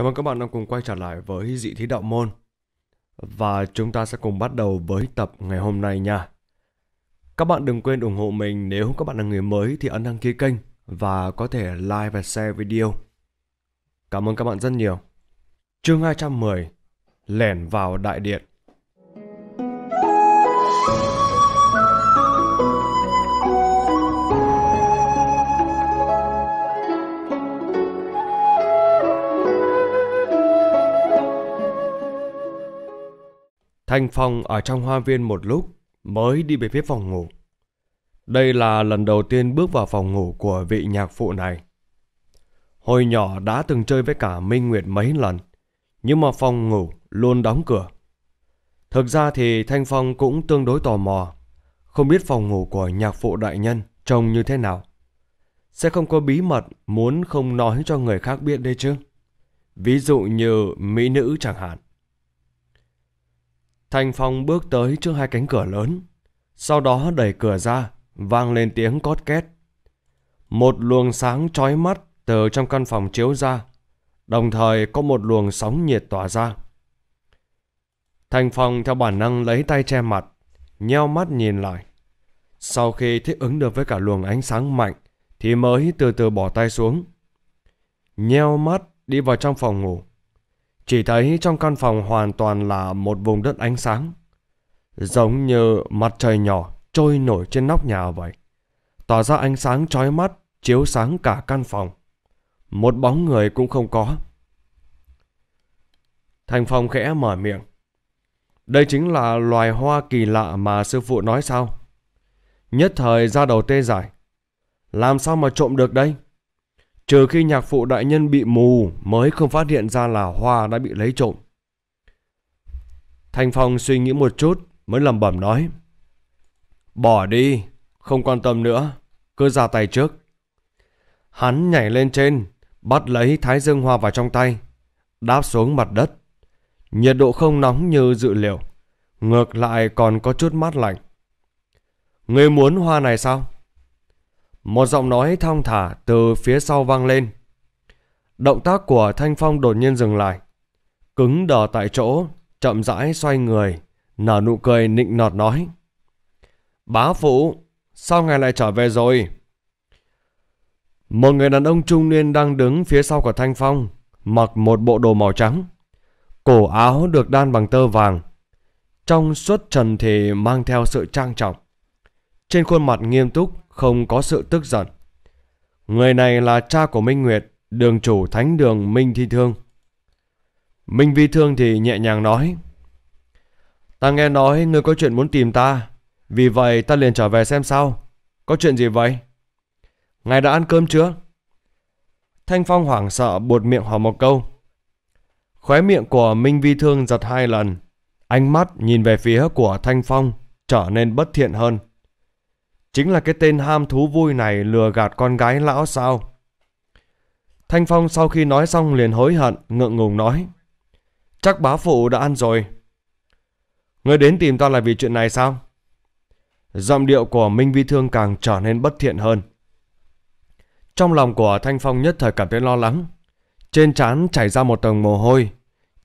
Chào mừng các bạn đã cùng quay trở lại với Dị Thí Đạo Môn Và chúng ta sẽ cùng bắt đầu với tập ngày hôm nay nha Các bạn đừng quên ủng hộ mình nếu các bạn là người mới thì ấn đăng ký kênh Và có thể like và share video Cảm ơn các bạn rất nhiều Chương 210 Lẻn vào đại điện Thanh Phong ở trong hoa viên một lúc mới đi về phía phòng ngủ. Đây là lần đầu tiên bước vào phòng ngủ của vị nhạc phụ này. Hồi nhỏ đã từng chơi với cả Minh Nguyệt mấy lần, nhưng mà phòng ngủ luôn đóng cửa. Thực ra thì Thanh Phong cũng tương đối tò mò, không biết phòng ngủ của nhạc phụ đại nhân trông như thế nào. Sẽ không có bí mật muốn không nói cho người khác biết đây chứ. Ví dụ như mỹ nữ chẳng hạn. Thành Phong bước tới trước hai cánh cửa lớn, sau đó đẩy cửa ra, vang lên tiếng cót két. Một luồng sáng chói mắt từ trong căn phòng chiếu ra, đồng thời có một luồng sóng nhiệt tỏa ra. Thành Phong theo bản năng lấy tay che mặt, nheo mắt nhìn lại. Sau khi thích ứng được với cả luồng ánh sáng mạnh, thì mới từ từ bỏ tay xuống. Nheo mắt đi vào trong phòng ngủ. Chỉ thấy trong căn phòng hoàn toàn là một vùng đất ánh sáng. Giống như mặt trời nhỏ trôi nổi trên nóc nhà vậy. Tỏa ra ánh sáng trói mắt, chiếu sáng cả căn phòng. Một bóng người cũng không có. Thành Phong khẽ mở miệng. Đây chính là loài hoa kỳ lạ mà sư phụ nói sao? Nhất thời ra đầu tê giải. Làm sao mà trộm được đây? trừ khi nhạc phụ đại nhân bị mù mới không phát hiện ra là hoa đã bị lấy trộm. Thanh Phong suy nghĩ một chút mới lẩm bẩm nói. Bỏ đi, không quan tâm nữa, cứ ra tay trước. Hắn nhảy lên trên, bắt lấy thái dương hoa vào trong tay, đáp xuống mặt đất. Nhiệt độ không nóng như dự liệu, ngược lại còn có chút mát lạnh. Ngươi muốn hoa này sao? Một giọng nói thong thả từ phía sau vang lên. Động tác của Thanh Phong đột nhiên dừng lại. Cứng đờ tại chỗ, chậm rãi xoay người, nở nụ cười nịnh nọt nói. Bá phụ, sao ngài lại trở về rồi? Một người đàn ông trung niên đang đứng phía sau của Thanh Phong, mặc một bộ đồ màu trắng. Cổ áo được đan bằng tơ vàng. Trong suốt trần thì mang theo sự trang trọng. Trên khuôn mặt nghiêm túc không có sự tức giận. Người này là cha của Minh Nguyệt, đường chủ thánh đường Minh Thi Thương. Minh Vi Thương thì nhẹ nhàng nói. Ta nghe nói ngươi có chuyện muốn tìm ta, vì vậy ta liền trở về xem sao. Có chuyện gì vậy? Ngài đã ăn cơm chưa? Thanh Phong hoảng sợ buột miệng hỏi một câu. Khóe miệng của Minh Vi Thương giật hai lần. Ánh mắt nhìn về phía của Thanh Phong trở nên bất thiện hơn. Chính là cái tên ham thú vui này lừa gạt con gái lão sao? Thanh Phong sau khi nói xong liền hối hận, ngượng ngùng nói. Chắc bá phụ đã ăn rồi. Ngươi đến tìm ta là vì chuyện này sao? Giọng điệu của Minh Vi Thương càng trở nên bất thiện hơn. Trong lòng của Thanh Phong nhất thời cảm thấy lo lắng. Trên trán chảy ra một tầng mồ hôi.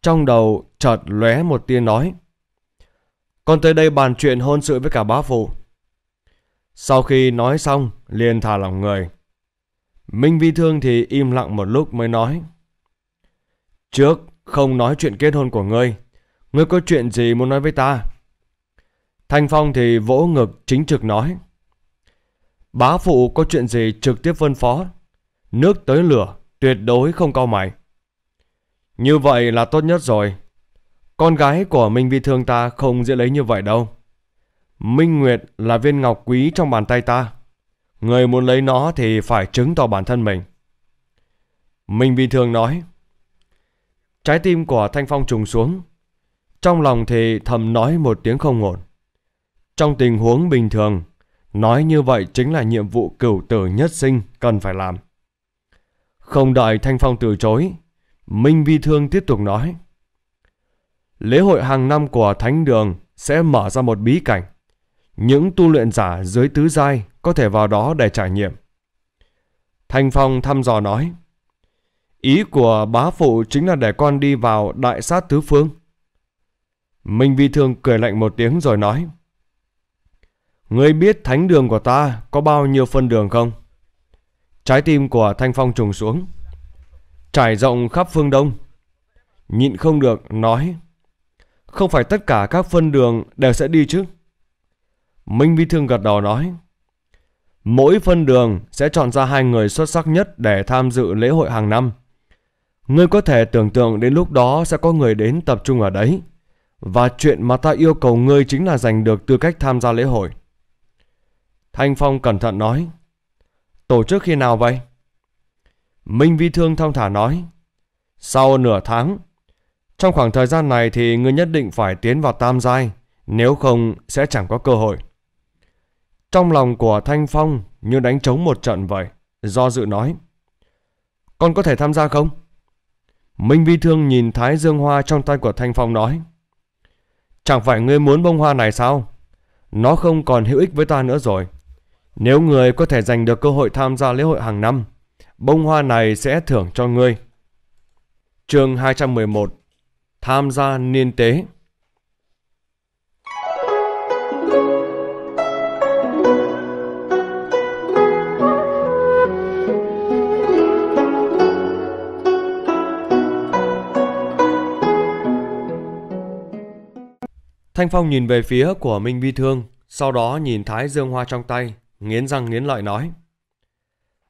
Trong đầu chợt lóe một tia nói. Con tới đây bàn chuyện hôn sự với cả bá phụ. Sau khi nói xong, liền thả lòng người. Minh Vi Thương thì im lặng một lúc mới nói. Trước, không nói chuyện kết hôn của ngươi. Ngươi có chuyện gì muốn nói với ta? Thanh Phong thì vỗ ngực chính trực nói. Bá phụ có chuyện gì trực tiếp phân phó. Nước tới lửa, tuyệt đối không cao mày. Như vậy là tốt nhất rồi. Con gái của Minh Vi Thương ta không dễ lấy như vậy đâu. Minh Nguyệt là viên ngọc quý trong bàn tay ta. Người muốn lấy nó thì phải chứng tỏ bản thân mình. Minh Vi Thường nói. Trái tim của Thanh Phong trùng xuống. Trong lòng thì thầm nói một tiếng không ổn. Trong tình huống bình thường, nói như vậy chính là nhiệm vụ cửu tử nhất sinh cần phải làm. Không đợi Thanh Phong từ chối, Minh Vi Thương tiếp tục nói. Lễ hội hàng năm của Thánh Đường sẽ mở ra một bí cảnh. Những tu luyện giả dưới tứ giai có thể vào đó để trải nghiệm. Thanh Phong thăm dò nói, Ý của bá phụ chính là để con đi vào đại sát tứ phương. Minh Vi Thương cười lạnh một tiếng rồi nói, Ngươi biết thánh đường của ta có bao nhiêu phân đường không? Trái tim của Thanh Phong trùng xuống, trải rộng khắp phương Đông. Nhịn không được, nói, không phải tất cả các phân đường đều sẽ đi chứ? Minh Vi Thương gật đầu nói. Mỗi phân đường sẽ chọn ra hai người xuất sắc nhất để tham dự lễ hội hàng năm. Ngươi có thể tưởng tượng đến lúc đó sẽ có người đến tập trung ở đấy. Và chuyện mà ta yêu cầu ngươi chính là giành được tư cách tham gia lễ hội. Thanh Phong cẩn thận nói. Tổ chức khi nào vậy? Minh Vi Thương thong thả nói. Sau nửa tháng. Trong khoảng thời gian này thì ngươi nhất định phải tiến vào tam giai. Nếu không sẽ chẳng có cơ hội. Trong lòng của Thanh Phong như đánh trống một trận vậy, do dự nói. Con có thể tham gia không? Minh Vi Thương nhìn Thái Dương Hoa trong tay của Thanh Phong nói. Chẳng phải ngươi muốn bông hoa này sao? Nó không còn hữu ích với ta nữa rồi. Nếu người có thể giành được cơ hội tham gia lễ hội hàng năm, bông hoa này sẽ thưởng cho ngươi. Chương 211 Tham gia niên tế Thanh Phong nhìn về phía của Minh Vi Thương, sau đó nhìn Thái Dương Hoa trong tay, nghiến răng nghiến lợi nói.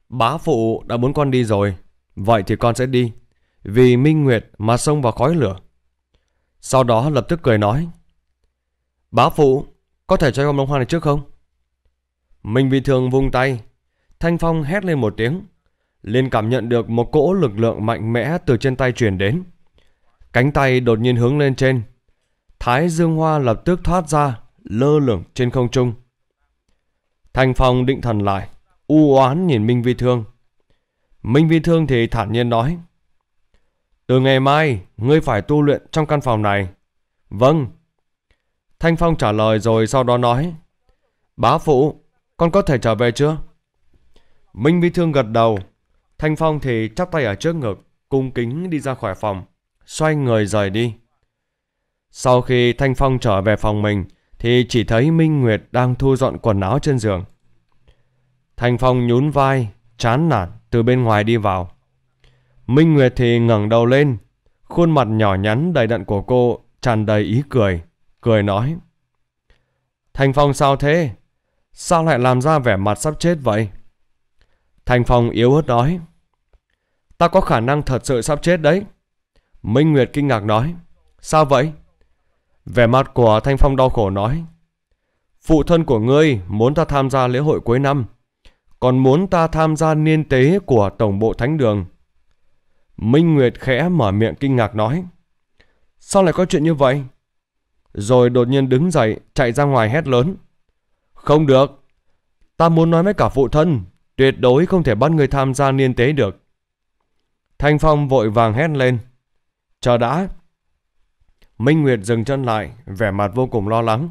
Bá phụ đã muốn con đi rồi, vậy thì con sẽ đi, vì Minh Nguyệt mà xông vào khói lửa. Sau đó lập tức cười nói. Bá phụ, có thể cho con bông hoa này trước không? Minh Vi Thương vung tay, Thanh Phong hét lên một tiếng, liền cảm nhận được một cỗ lực lượng mạnh mẽ từ trên tay truyền đến. Cánh tay đột nhiên hướng lên trên, Thái Dương Hoa lập tức thoát ra, lơ lửng trên không trung. Thành Phong định thần lại, u oán nhìn Minh Vi Thương. Minh Vi Thương thì thản nhiên nói. Từ ngày mai, ngươi phải tu luyện trong căn phòng này. Vâng. Thanh Phong trả lời rồi sau đó nói. Bá phụ, con có thể trở về chưa? Minh Vi Thương gật đầu. Thanh Phong thì chắp tay ở trước ngực, cung kính đi ra khỏi phòng, xoay người rời đi. Sau khi Thanh Phong trở về phòng mình thì chỉ thấy Minh Nguyệt đang thu dọn quần áo trên giường. Thanh Phong nhún vai, chán nản từ bên ngoài đi vào. Minh Nguyệt thì ngẩng đầu lên, khuôn mặt nhỏ nhắn đầy đặn của cô tràn đầy ý cười, cười nói. Thanh Phong sao thế? Sao lại làm ra vẻ mặt sắp chết vậy? Thanh Phong yếu ớt nói. Ta có khả năng thật sự sắp chết đấy. Minh Nguyệt kinh ngạc nói. Sao vậy? về mặt của Thanh Phong đau khổ nói, Phụ thân của ngươi muốn ta tham gia lễ hội cuối năm, còn muốn ta tham gia niên tế của Tổng bộ Thánh Đường. Minh Nguyệt khẽ mở miệng kinh ngạc nói, Sao lại có chuyện như vậy? Rồi đột nhiên đứng dậy, chạy ra ngoài hét lớn. Không được, ta muốn nói với cả phụ thân, tuyệt đối không thể bắt người tham gia niên tế được. Thanh Phong vội vàng hét lên. Chờ đã, Minh Nguyệt dừng chân lại, vẻ mặt vô cùng lo lắng.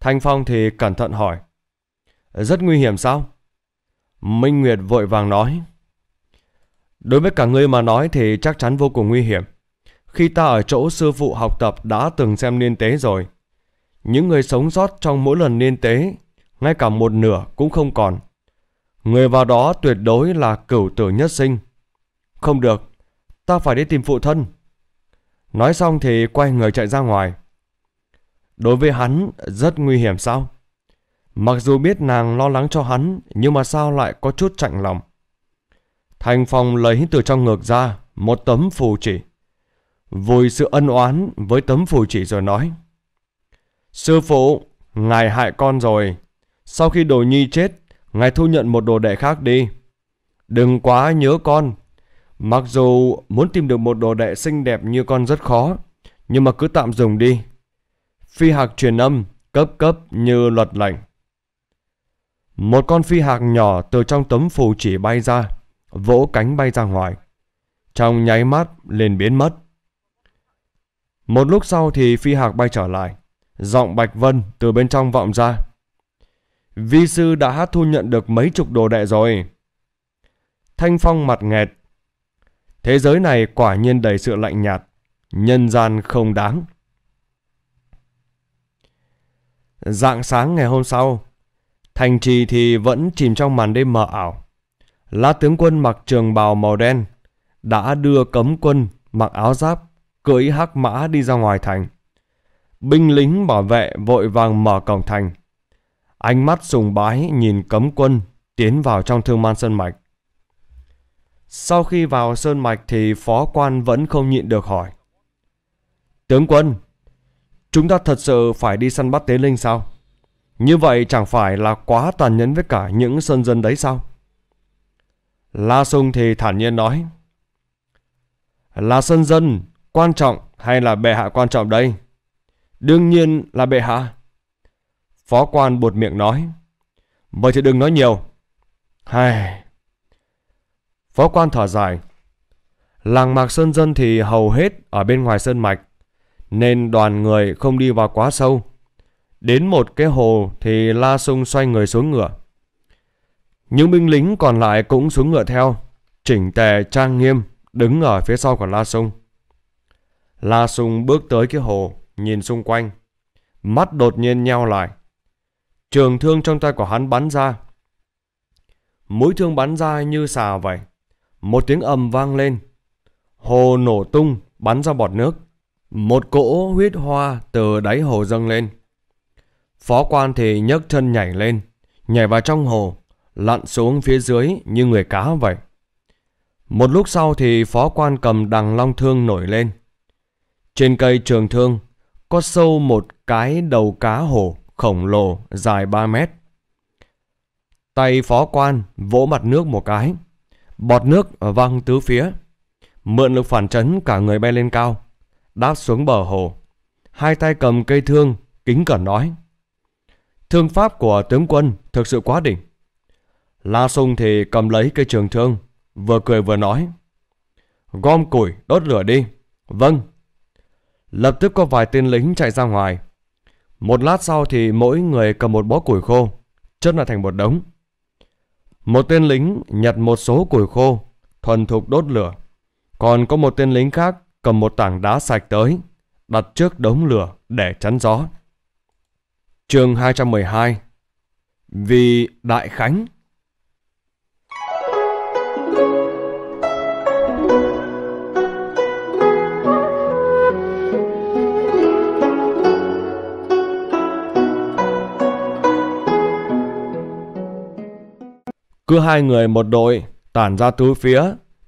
Thanh Phong thì cẩn thận hỏi. Rất nguy hiểm sao? Minh Nguyệt vội vàng nói. Đối với cả ngươi mà nói thì chắc chắn vô cùng nguy hiểm. Khi ta ở chỗ sư phụ học tập đã từng xem niên tế rồi. Những người sống sót trong mỗi lần niên tế, ngay cả một nửa cũng không còn. Người vào đó tuyệt đối là cửu tử nhất sinh. Không được, ta phải đi tìm phụ thân. Nói xong thì quay người chạy ra ngoài. Đối với hắn, rất nguy hiểm sao? Mặc dù biết nàng lo lắng cho hắn, nhưng mà sao lại có chút chạnh lòng. Thành Phong lấy từ trong ngược ra một tấm phù chỉ. Vùi sự ân oán với tấm phù chỉ rồi nói. Sư phụ, ngài hại con rồi. Sau khi đồ nhi chết, ngài thu nhận một đồ đệ khác đi. Đừng quá nhớ con, Mặc dù muốn tìm được một đồ đệ xinh đẹp như con rất khó, nhưng mà cứ tạm dùng đi. Phi hạc truyền âm, cấp cấp như luật lệnh. Một con phi hạc nhỏ từ trong tấm phù chỉ bay ra, vỗ cánh bay ra ngoài. Trong nháy mắt lên biến mất. Một lúc sau thì phi hạc bay trở lại. Giọng Bạch Vân từ bên trong vọng ra. Vi sư đã thu nhận được mấy chục đồ đệ rồi. Thanh Phong mặt nghẹt, Thế giới này quả nhiên đầy sự lạnh nhạt, nhân gian không đáng. Dạng sáng ngày hôm sau, thành trì thì vẫn chìm trong màn đêm mờ ảo. Lá tướng quân mặc trường bào màu đen đã đưa cấm quân mặc áo giáp cưỡi hắc mã đi ra ngoài thành. Binh lính bảo vệ vội vàng mở cổng thành. Ánh mắt sùng bái nhìn cấm quân tiến vào trong thương man sân mạch. Sau khi vào sơn mạch thì phó quan vẫn không nhịn được hỏi. Tướng quân, chúng ta thật sự phải đi săn bắt tế linh sao? Như vậy chẳng phải là quá tàn nhẫn với cả những sơn dân đấy sao? La Sung thì thản nhiên nói. Là sơn dân quan trọng hay là bệ hạ quan trọng đây? Đương nhiên là bệ hạ. Phó quan buột miệng nói. Vậy thì đừng nói nhiều. Hay, Phó quan thở dài. Làng mạc sơn dân thì hầu hết ở bên ngoài sơn mạch, nên đoàn người không đi vào quá sâu. Đến một cái hồ thì La Sung xoay người xuống ngựa. Những binh lính còn lại cũng xuống ngựa theo, chỉnh tề trang nghiêm đứng ở phía sau của La Sung. La Sung bước tới cái hồ, nhìn xung quanh. Mắt đột nhiên nheo lại. Trường thương trong tay của hắn bắn ra. Mũi thương bắn ra như xà vậy. Một tiếng ầm vang lên. Hồ nổ tung, bắn ra bọt nước. Một cỗ huyết hoa từ đáy hồ dâng lên. Phó quan thì nhấc chân nhảy lên, nhảy vào trong hồ, lặn xuống phía dưới như người cá vậy. Một lúc sau thì phó quan cầm đằng long thương nổi lên. Trên cây trường thương có sâu một cái đầu cá hổ khổng lồ dài 3 mét. Tay phó quan vỗ mặt nước một cái. Bọt nước văng tứ phía, mượn lực phản chấn cả người bay lên cao, đáp xuống bờ hồ. Hai tay cầm cây thương, kính cẩn nói. Thương pháp của tướng quân thực sự quá đỉnh. La Sung thì cầm lấy cây trường thương, vừa cười vừa nói. Gom củi đốt lửa đi. Vâng. Lập tức có vài tên lính chạy ra ngoài. Một lát sau thì mỗi người cầm một bó củi khô, chất lại thành một đống. Một tên lính nhặt một số củi khô, thuần thục đốt lửa. Còn có một tên lính khác cầm một tảng đá sạch tới, đặt trước đống lửa để chắn gió. Chương 212 Vì Đại Khánh Cứ hai người một đội, tản ra tứ phía,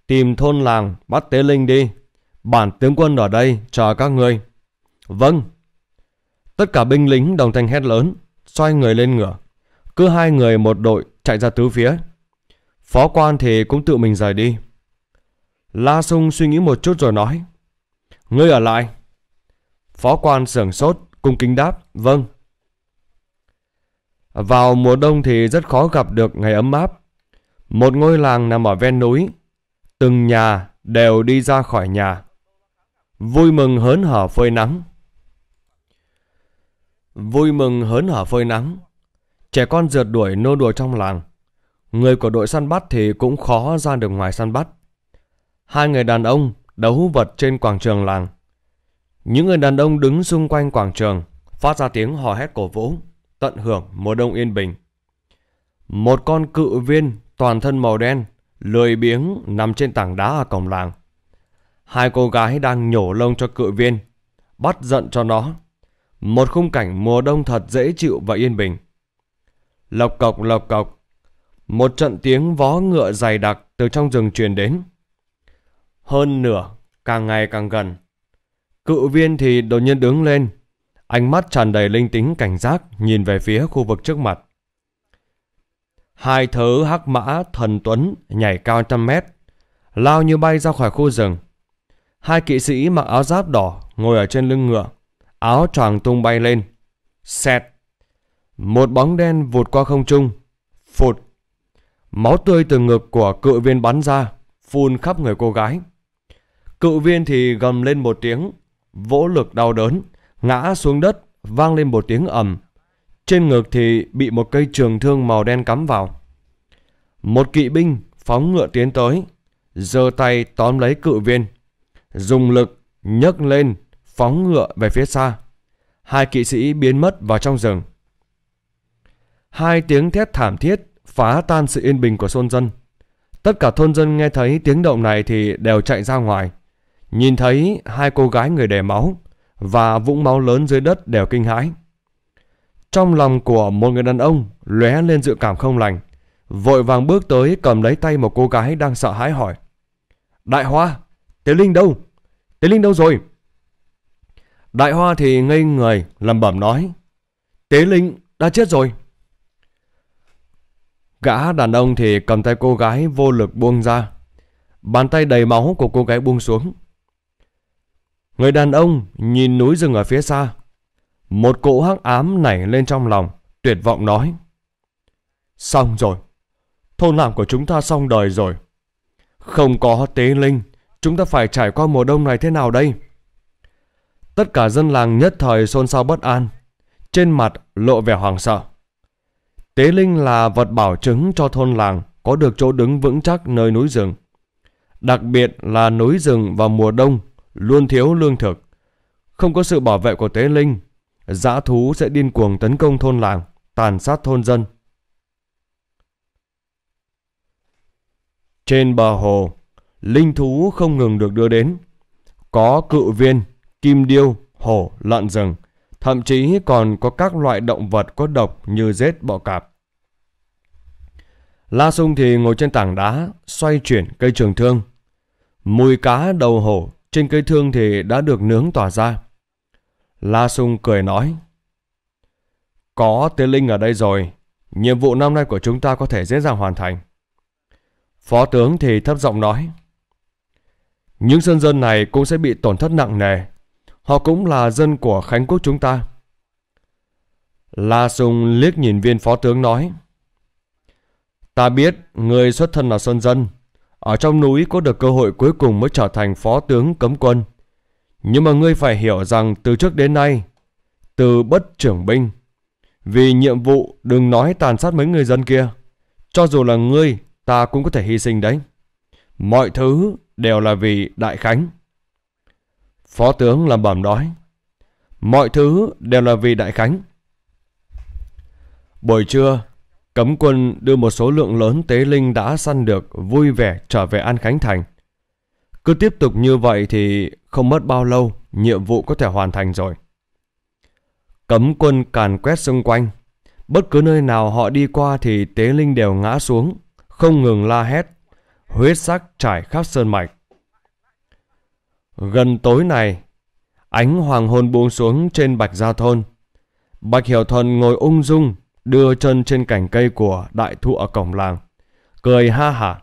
tìm thôn làng, bắt tế linh đi. Bản tướng quân ở đây, chờ các ngươi. Vâng. Tất cả binh lính đồng thanh hét lớn, xoay người lên ngựa. Cứ hai người một đội chạy ra tứ phía. Phó quan thì cũng tự mình rời đi. La Sung suy nghĩ một chút rồi nói. Ngươi ở lại. Phó quan sưởng sốt, cung kính đáp. Vâng. Vào mùa đông thì rất khó gặp được ngày ấm áp. Một ngôi làng nằm ở ven núi, từng nhà đều đi ra khỏi nhà, vui mừng hớn hở phơi nắng. Vui mừng hớn hở phơi nắng, trẻ con rượt đuổi nô đùa trong làng. Người của đội săn bắt thì cũng khó ra được ngoài săn bắt. Hai người đàn ông đấu vật trên quảng trường làng. Những người đàn ông đứng xung quanh quảng trường phát ra tiếng hò hét cổ vũ, tận hưởng mùa đông yên bình. Một con cự viên toàn thân màu đen, lười biếng nằm trên tảng đá ở cổng làng. Hai cô gái đang nhổ lông cho cự viên, bắt giận cho nó. Một khung cảnh mùa đông thật dễ chịu và yên bình. Lộc cộc lộc cộc, một trận tiếng vó ngựa dày đặc từ trong rừng truyền đến. Hơn nửa, càng ngày càng gần. Cự viên thì đột nhiên đứng lên, ánh mắt tràn đầy linh tính cảnh giác nhìn về phía khu vực trước mặt. Hai thứ hắc mã thần tuấn nhảy cao trăm mét, lao như bay ra khỏi khu rừng. Hai kỵ sĩ mặc áo giáp đỏ ngồi ở trên lưng ngựa, áo choàng tung bay lên. Xẹt! Một bóng đen vụt qua không trung. Phụt! Máu tươi từ ngực của cự viên bắn ra, phun khắp người cô gái. Cự viên thì gầm lên một tiếng, vỗ lực đau đớn, ngã xuống đất, vang lên một tiếng ầm trên ngực thì bị một cây trường thương màu đen cắm vào. Một kỵ binh phóng ngựa tiến tới, giơ tay tóm lấy cự viên, dùng lực nhấc lên phóng ngựa về phía xa. Hai kỵ sĩ biến mất vào trong rừng. Hai tiếng thét thảm thiết phá tan sự yên bình của thôn dân. Tất cả thôn dân nghe thấy tiếng động này thì đều chạy ra ngoài. Nhìn thấy hai cô gái người đẻ máu và vũng máu lớn dưới đất đều kinh hãi. Trong lòng của một người đàn ông lóe lên dự cảm không lành, vội vàng bước tới cầm lấy tay một cô gái đang sợ hãi hỏi. Đại Hoa, Tế Linh đâu? Tế Linh đâu rồi? Đại Hoa thì ngây người lẩm bẩm nói. Tế Linh đã chết rồi. Gã đàn ông thì cầm tay cô gái vô lực buông ra. Bàn tay đầy máu của cô gái buông xuống. Người đàn ông nhìn núi rừng ở phía xa, một cỗ hắc ám nảy lên trong lòng, tuyệt vọng nói. Xong rồi, thôn làm của chúng ta xong đời rồi. Không có tế linh, chúng ta phải trải qua mùa đông này thế nào đây? Tất cả dân làng nhất thời xôn xao bất an, trên mặt lộ vẻ hoảng sợ. Tế linh là vật bảo chứng cho thôn làng có được chỗ đứng vững chắc nơi núi rừng. Đặc biệt là núi rừng vào mùa đông luôn thiếu lương thực. Không có sự bảo vệ của tế linh dã thú sẽ điên cuồng tấn công thôn làng, tàn sát thôn dân. Trên bờ hồ, linh thú không ngừng được đưa đến. Có cự viên, kim điêu, hổ, lợn rừng, thậm chí còn có các loại động vật có độc như rết bọ cạp. La Sung thì ngồi trên tảng đá, xoay chuyển cây trường thương. Mùi cá đầu hổ trên cây thương thì đã được nướng tỏa ra. La Sung cười nói. Có tiên Linh ở đây rồi, nhiệm vụ năm nay của chúng ta có thể dễ dàng hoàn thành. Phó tướng thì thấp giọng nói. Những dân dân này cũng sẽ bị tổn thất nặng nề. Họ cũng là dân của Khánh Quốc chúng ta. La Sung liếc nhìn viên phó tướng nói. Ta biết người xuất thân là sơn dân. Ở trong núi có được cơ hội cuối cùng mới trở thành phó tướng cấm quân. Nhưng mà ngươi phải hiểu rằng từ trước đến nay, từ bất trưởng binh, vì nhiệm vụ đừng nói tàn sát mấy người dân kia, cho dù là ngươi, ta cũng có thể hy sinh đấy. Mọi thứ đều là vì Đại Khánh. Phó tướng làm bẩm nói, mọi thứ đều là vì Đại Khánh. Buổi trưa, cấm quân đưa một số lượng lớn tế linh đã săn được vui vẻ trở về An Khánh Thành. Cứ tiếp tục như vậy thì không mất bao lâu, nhiệm vụ có thể hoàn thành rồi. Cấm quân càn quét xung quanh. Bất cứ nơi nào họ đi qua thì tế linh đều ngã xuống, không ngừng la hét. Huyết sắc trải khắp sơn mạch. Gần tối này, ánh hoàng hôn buông xuống trên Bạch Gia Thôn. Bạch Hiểu Thuần ngồi ung dung, đưa chân trên cành cây của đại thụ ở cổng làng. Cười ha hả,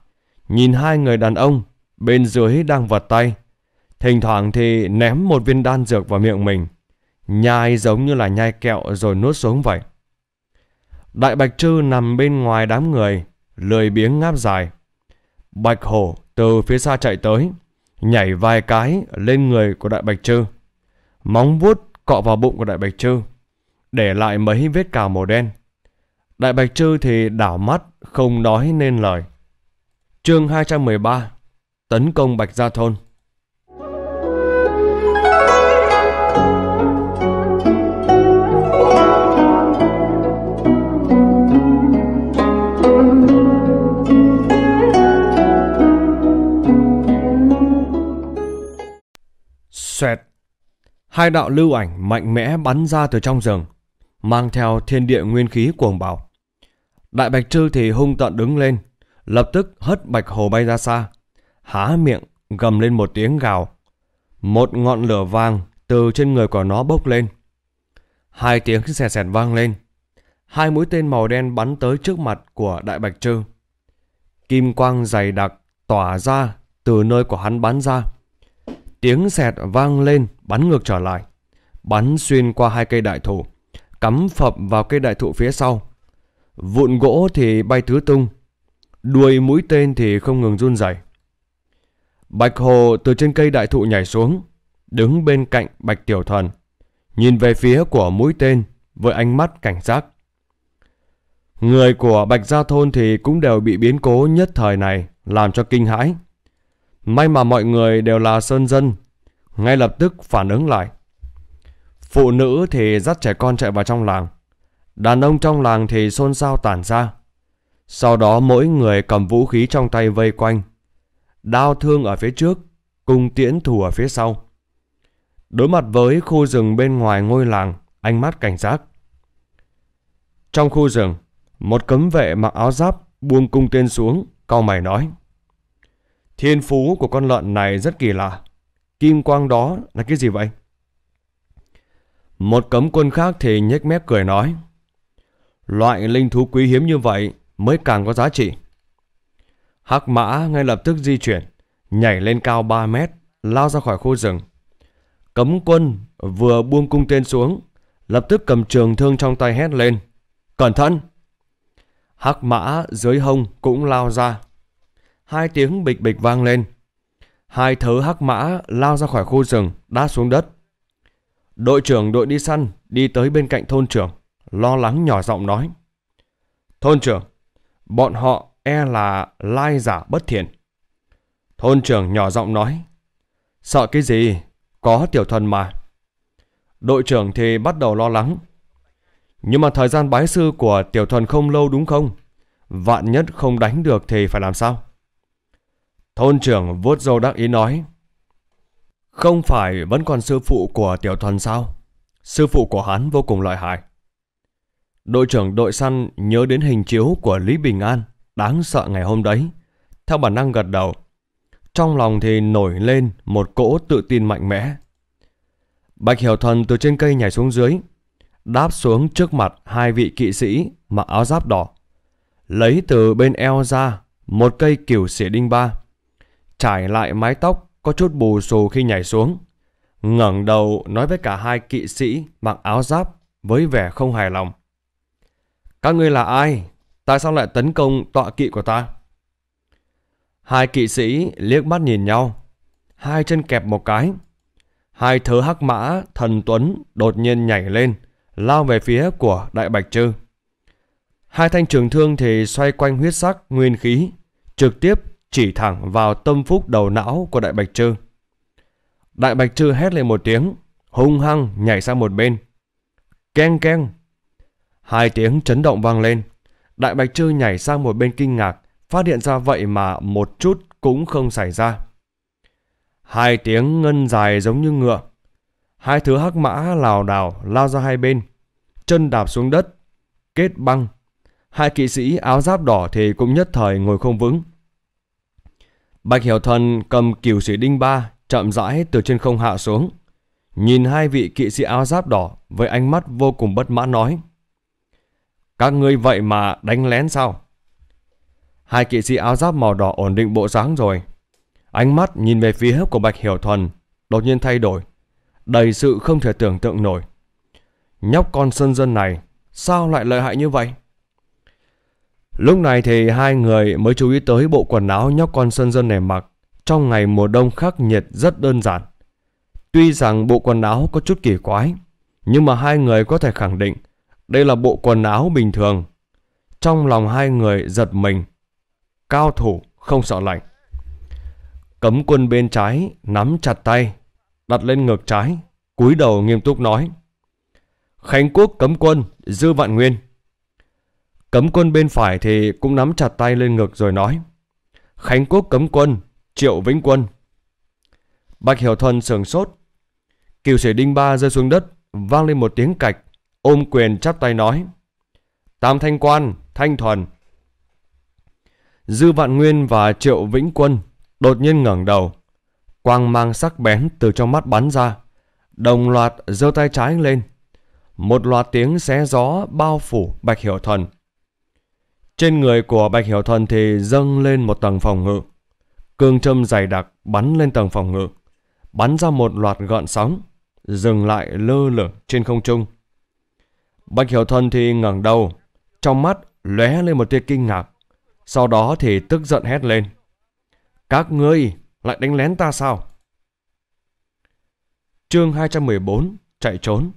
nhìn hai người đàn ông bên dưới đang vật tay Thỉnh thoảng thì ném một viên đan dược vào miệng mình. Nhai giống như là nhai kẹo rồi nuốt xuống vậy. Đại Bạch Trư nằm bên ngoài đám người, lười biếng ngáp dài. Bạch Hổ từ phía xa chạy tới, nhảy vài cái lên người của Đại Bạch Trư. Móng vuốt cọ vào bụng của Đại Bạch Trư, để lại mấy vết cào màu đen. Đại Bạch Trư thì đảo mắt, không nói nên lời. Chương 213 Tấn công Bạch Gia Thôn Xoẹt. Hai đạo lưu ảnh mạnh mẽ bắn ra từ trong rừng, mang theo thiên địa nguyên khí cuồng bạo. Đại Bạch Trư thì hung tận đứng lên, lập tức hất Bạch Hồ bay ra xa, há miệng gầm lên một tiếng gào. Một ngọn lửa vàng từ trên người của nó bốc lên. Hai tiếng xẹt xẹt vang lên. Hai mũi tên màu đen bắn tới trước mặt của Đại Bạch Trư. Kim quang dày đặc tỏa ra từ nơi của hắn bắn ra. Tiếng sẹt vang lên bắn ngược trở lại. Bắn xuyên qua hai cây đại thụ. Cắm phập vào cây đại thụ phía sau. Vụn gỗ thì bay tứ tung. Đuôi mũi tên thì không ngừng run rẩy. Bạch Hồ từ trên cây đại thụ nhảy xuống. Đứng bên cạnh Bạch Tiểu Thuần. Nhìn về phía của mũi tên với ánh mắt cảnh giác. Người của Bạch Gia Thôn thì cũng đều bị biến cố nhất thời này làm cho kinh hãi. May mà mọi người đều là sơn dân, ngay lập tức phản ứng lại. Phụ nữ thì dắt trẻ con chạy vào trong làng, đàn ông trong làng thì xôn xao tản ra. Sau đó mỗi người cầm vũ khí trong tay vây quanh, đao thương ở phía trước, cùng tiễn thủ ở phía sau. Đối mặt với khu rừng bên ngoài ngôi làng, ánh mắt cảnh giác. Trong khu rừng, một cấm vệ mặc áo giáp buông cung tên xuống, cao mày nói. Thiên phú của con lợn này rất kỳ lạ. Kim quang đó là cái gì vậy? Một cấm quân khác thì nhếch mép cười nói. Loại linh thú quý hiếm như vậy mới càng có giá trị. Hắc mã ngay lập tức di chuyển, nhảy lên cao 3 mét, lao ra khỏi khu rừng. Cấm quân vừa buông cung tên xuống, lập tức cầm trường thương trong tay hét lên. Cẩn thận! Hắc mã dưới hông cũng lao ra hai tiếng bịch bịch vang lên. Hai thớ hắc mã lao ra khỏi khu rừng, đá xuống đất. Đội trưởng đội đi săn đi tới bên cạnh thôn trưởng, lo lắng nhỏ giọng nói. Thôn trưởng, bọn họ e là lai giả bất thiện. Thôn trưởng nhỏ giọng nói. Sợ cái gì, có tiểu thần mà. Đội trưởng thì bắt đầu lo lắng. Nhưng mà thời gian bái sư của tiểu thần không lâu đúng không? Vạn nhất không đánh được thì phải làm sao? Thôn trưởng vuốt râu đắc ý nói. Không phải vẫn còn sư phụ của Tiểu Thuần sao? Sư phụ của hắn vô cùng loại hại. Đội trưởng đội săn nhớ đến hình chiếu của Lý Bình An đáng sợ ngày hôm đấy. Theo bản năng gật đầu, trong lòng thì nổi lên một cỗ tự tin mạnh mẽ. Bạch Hiểu Thuần từ trên cây nhảy xuống dưới, đáp xuống trước mặt hai vị kỵ sĩ mặc áo giáp đỏ. Lấy từ bên eo ra một cây kiểu xỉa đinh ba trải lại mái tóc có chút bù xù khi nhảy xuống. ngẩng đầu nói với cả hai kỵ sĩ mặc áo giáp với vẻ không hài lòng. Các ngươi là ai? Tại sao lại tấn công tọa kỵ của ta? Hai kỵ sĩ liếc mắt nhìn nhau, hai chân kẹp một cái. Hai thớ hắc mã thần tuấn đột nhiên nhảy lên, lao về phía của đại bạch trư. Hai thanh trường thương thì xoay quanh huyết sắc nguyên khí, trực tiếp chỉ thẳng vào tâm phúc đầu não của Đại Bạch Trư. Đại Bạch Trư hét lên một tiếng, hung hăng nhảy sang một bên. Keng keng. Hai tiếng chấn động vang lên. Đại Bạch Trư nhảy sang một bên kinh ngạc, phát hiện ra vậy mà một chút cũng không xảy ra. Hai tiếng ngân dài giống như ngựa. Hai thứ hắc mã lào đảo lao ra hai bên, chân đạp xuống đất, kết băng. Hai kỵ sĩ áo giáp đỏ thì cũng nhất thời ngồi không vững, Bạch Hiểu Thần cầm cửu sĩ đinh ba chậm rãi từ trên không hạ xuống. Nhìn hai vị kỵ sĩ áo giáp đỏ với ánh mắt vô cùng bất mãn nói. Các ngươi vậy mà đánh lén sao? Hai kỵ sĩ áo giáp màu đỏ ổn định bộ dáng rồi. Ánh mắt nhìn về phía của Bạch Hiểu Thuần đột nhiên thay đổi. Đầy sự không thể tưởng tượng nổi. Nhóc con sơn dân này sao lại lợi hại như vậy? Lúc này thì hai người mới chú ý tới bộ quần áo nhóc con sân dân này mặc trong ngày mùa đông khắc nhiệt rất đơn giản. Tuy rằng bộ quần áo có chút kỳ quái, nhưng mà hai người có thể khẳng định đây là bộ quần áo bình thường. Trong lòng hai người giật mình, cao thủ không sợ lạnh. Cấm quân bên trái nắm chặt tay, đặt lên ngực trái, cúi đầu nghiêm túc nói. Khánh quốc cấm quân, dư vạn nguyên. Cấm quân bên phải thì cũng nắm chặt tay lên ngực rồi nói. Khánh Quốc cấm quân, Triệu Vĩnh Quân. Bạch Hiểu Thuần sừng sốt. Kiều Sĩ Đinh Ba rơi xuống đất, vang lên một tiếng cạch, ôm quyền chắp tay nói. Tam Thanh Quan, Thanh Thuần. Dư Vạn Nguyên và Triệu Vĩnh Quân đột nhiên ngẩng đầu. Quang mang sắc bén từ trong mắt bắn ra. Đồng loạt giơ tay trái lên. Một loạt tiếng xé gió bao phủ Bạch Hiểu Thuần trên người của Bạch Hiểu Thuần thì dâng lên một tầng phòng ngự. Cương châm dày đặc bắn lên tầng phòng ngự, bắn ra một loạt gọn sóng, dừng lại lơ lửng trên không trung. Bạch Hiểu Thuần thì ngẩng đầu, trong mắt lóe lên một tia kinh ngạc, sau đó thì tức giận hét lên. Các ngươi lại đánh lén ta sao? Chương 214 Chạy trốn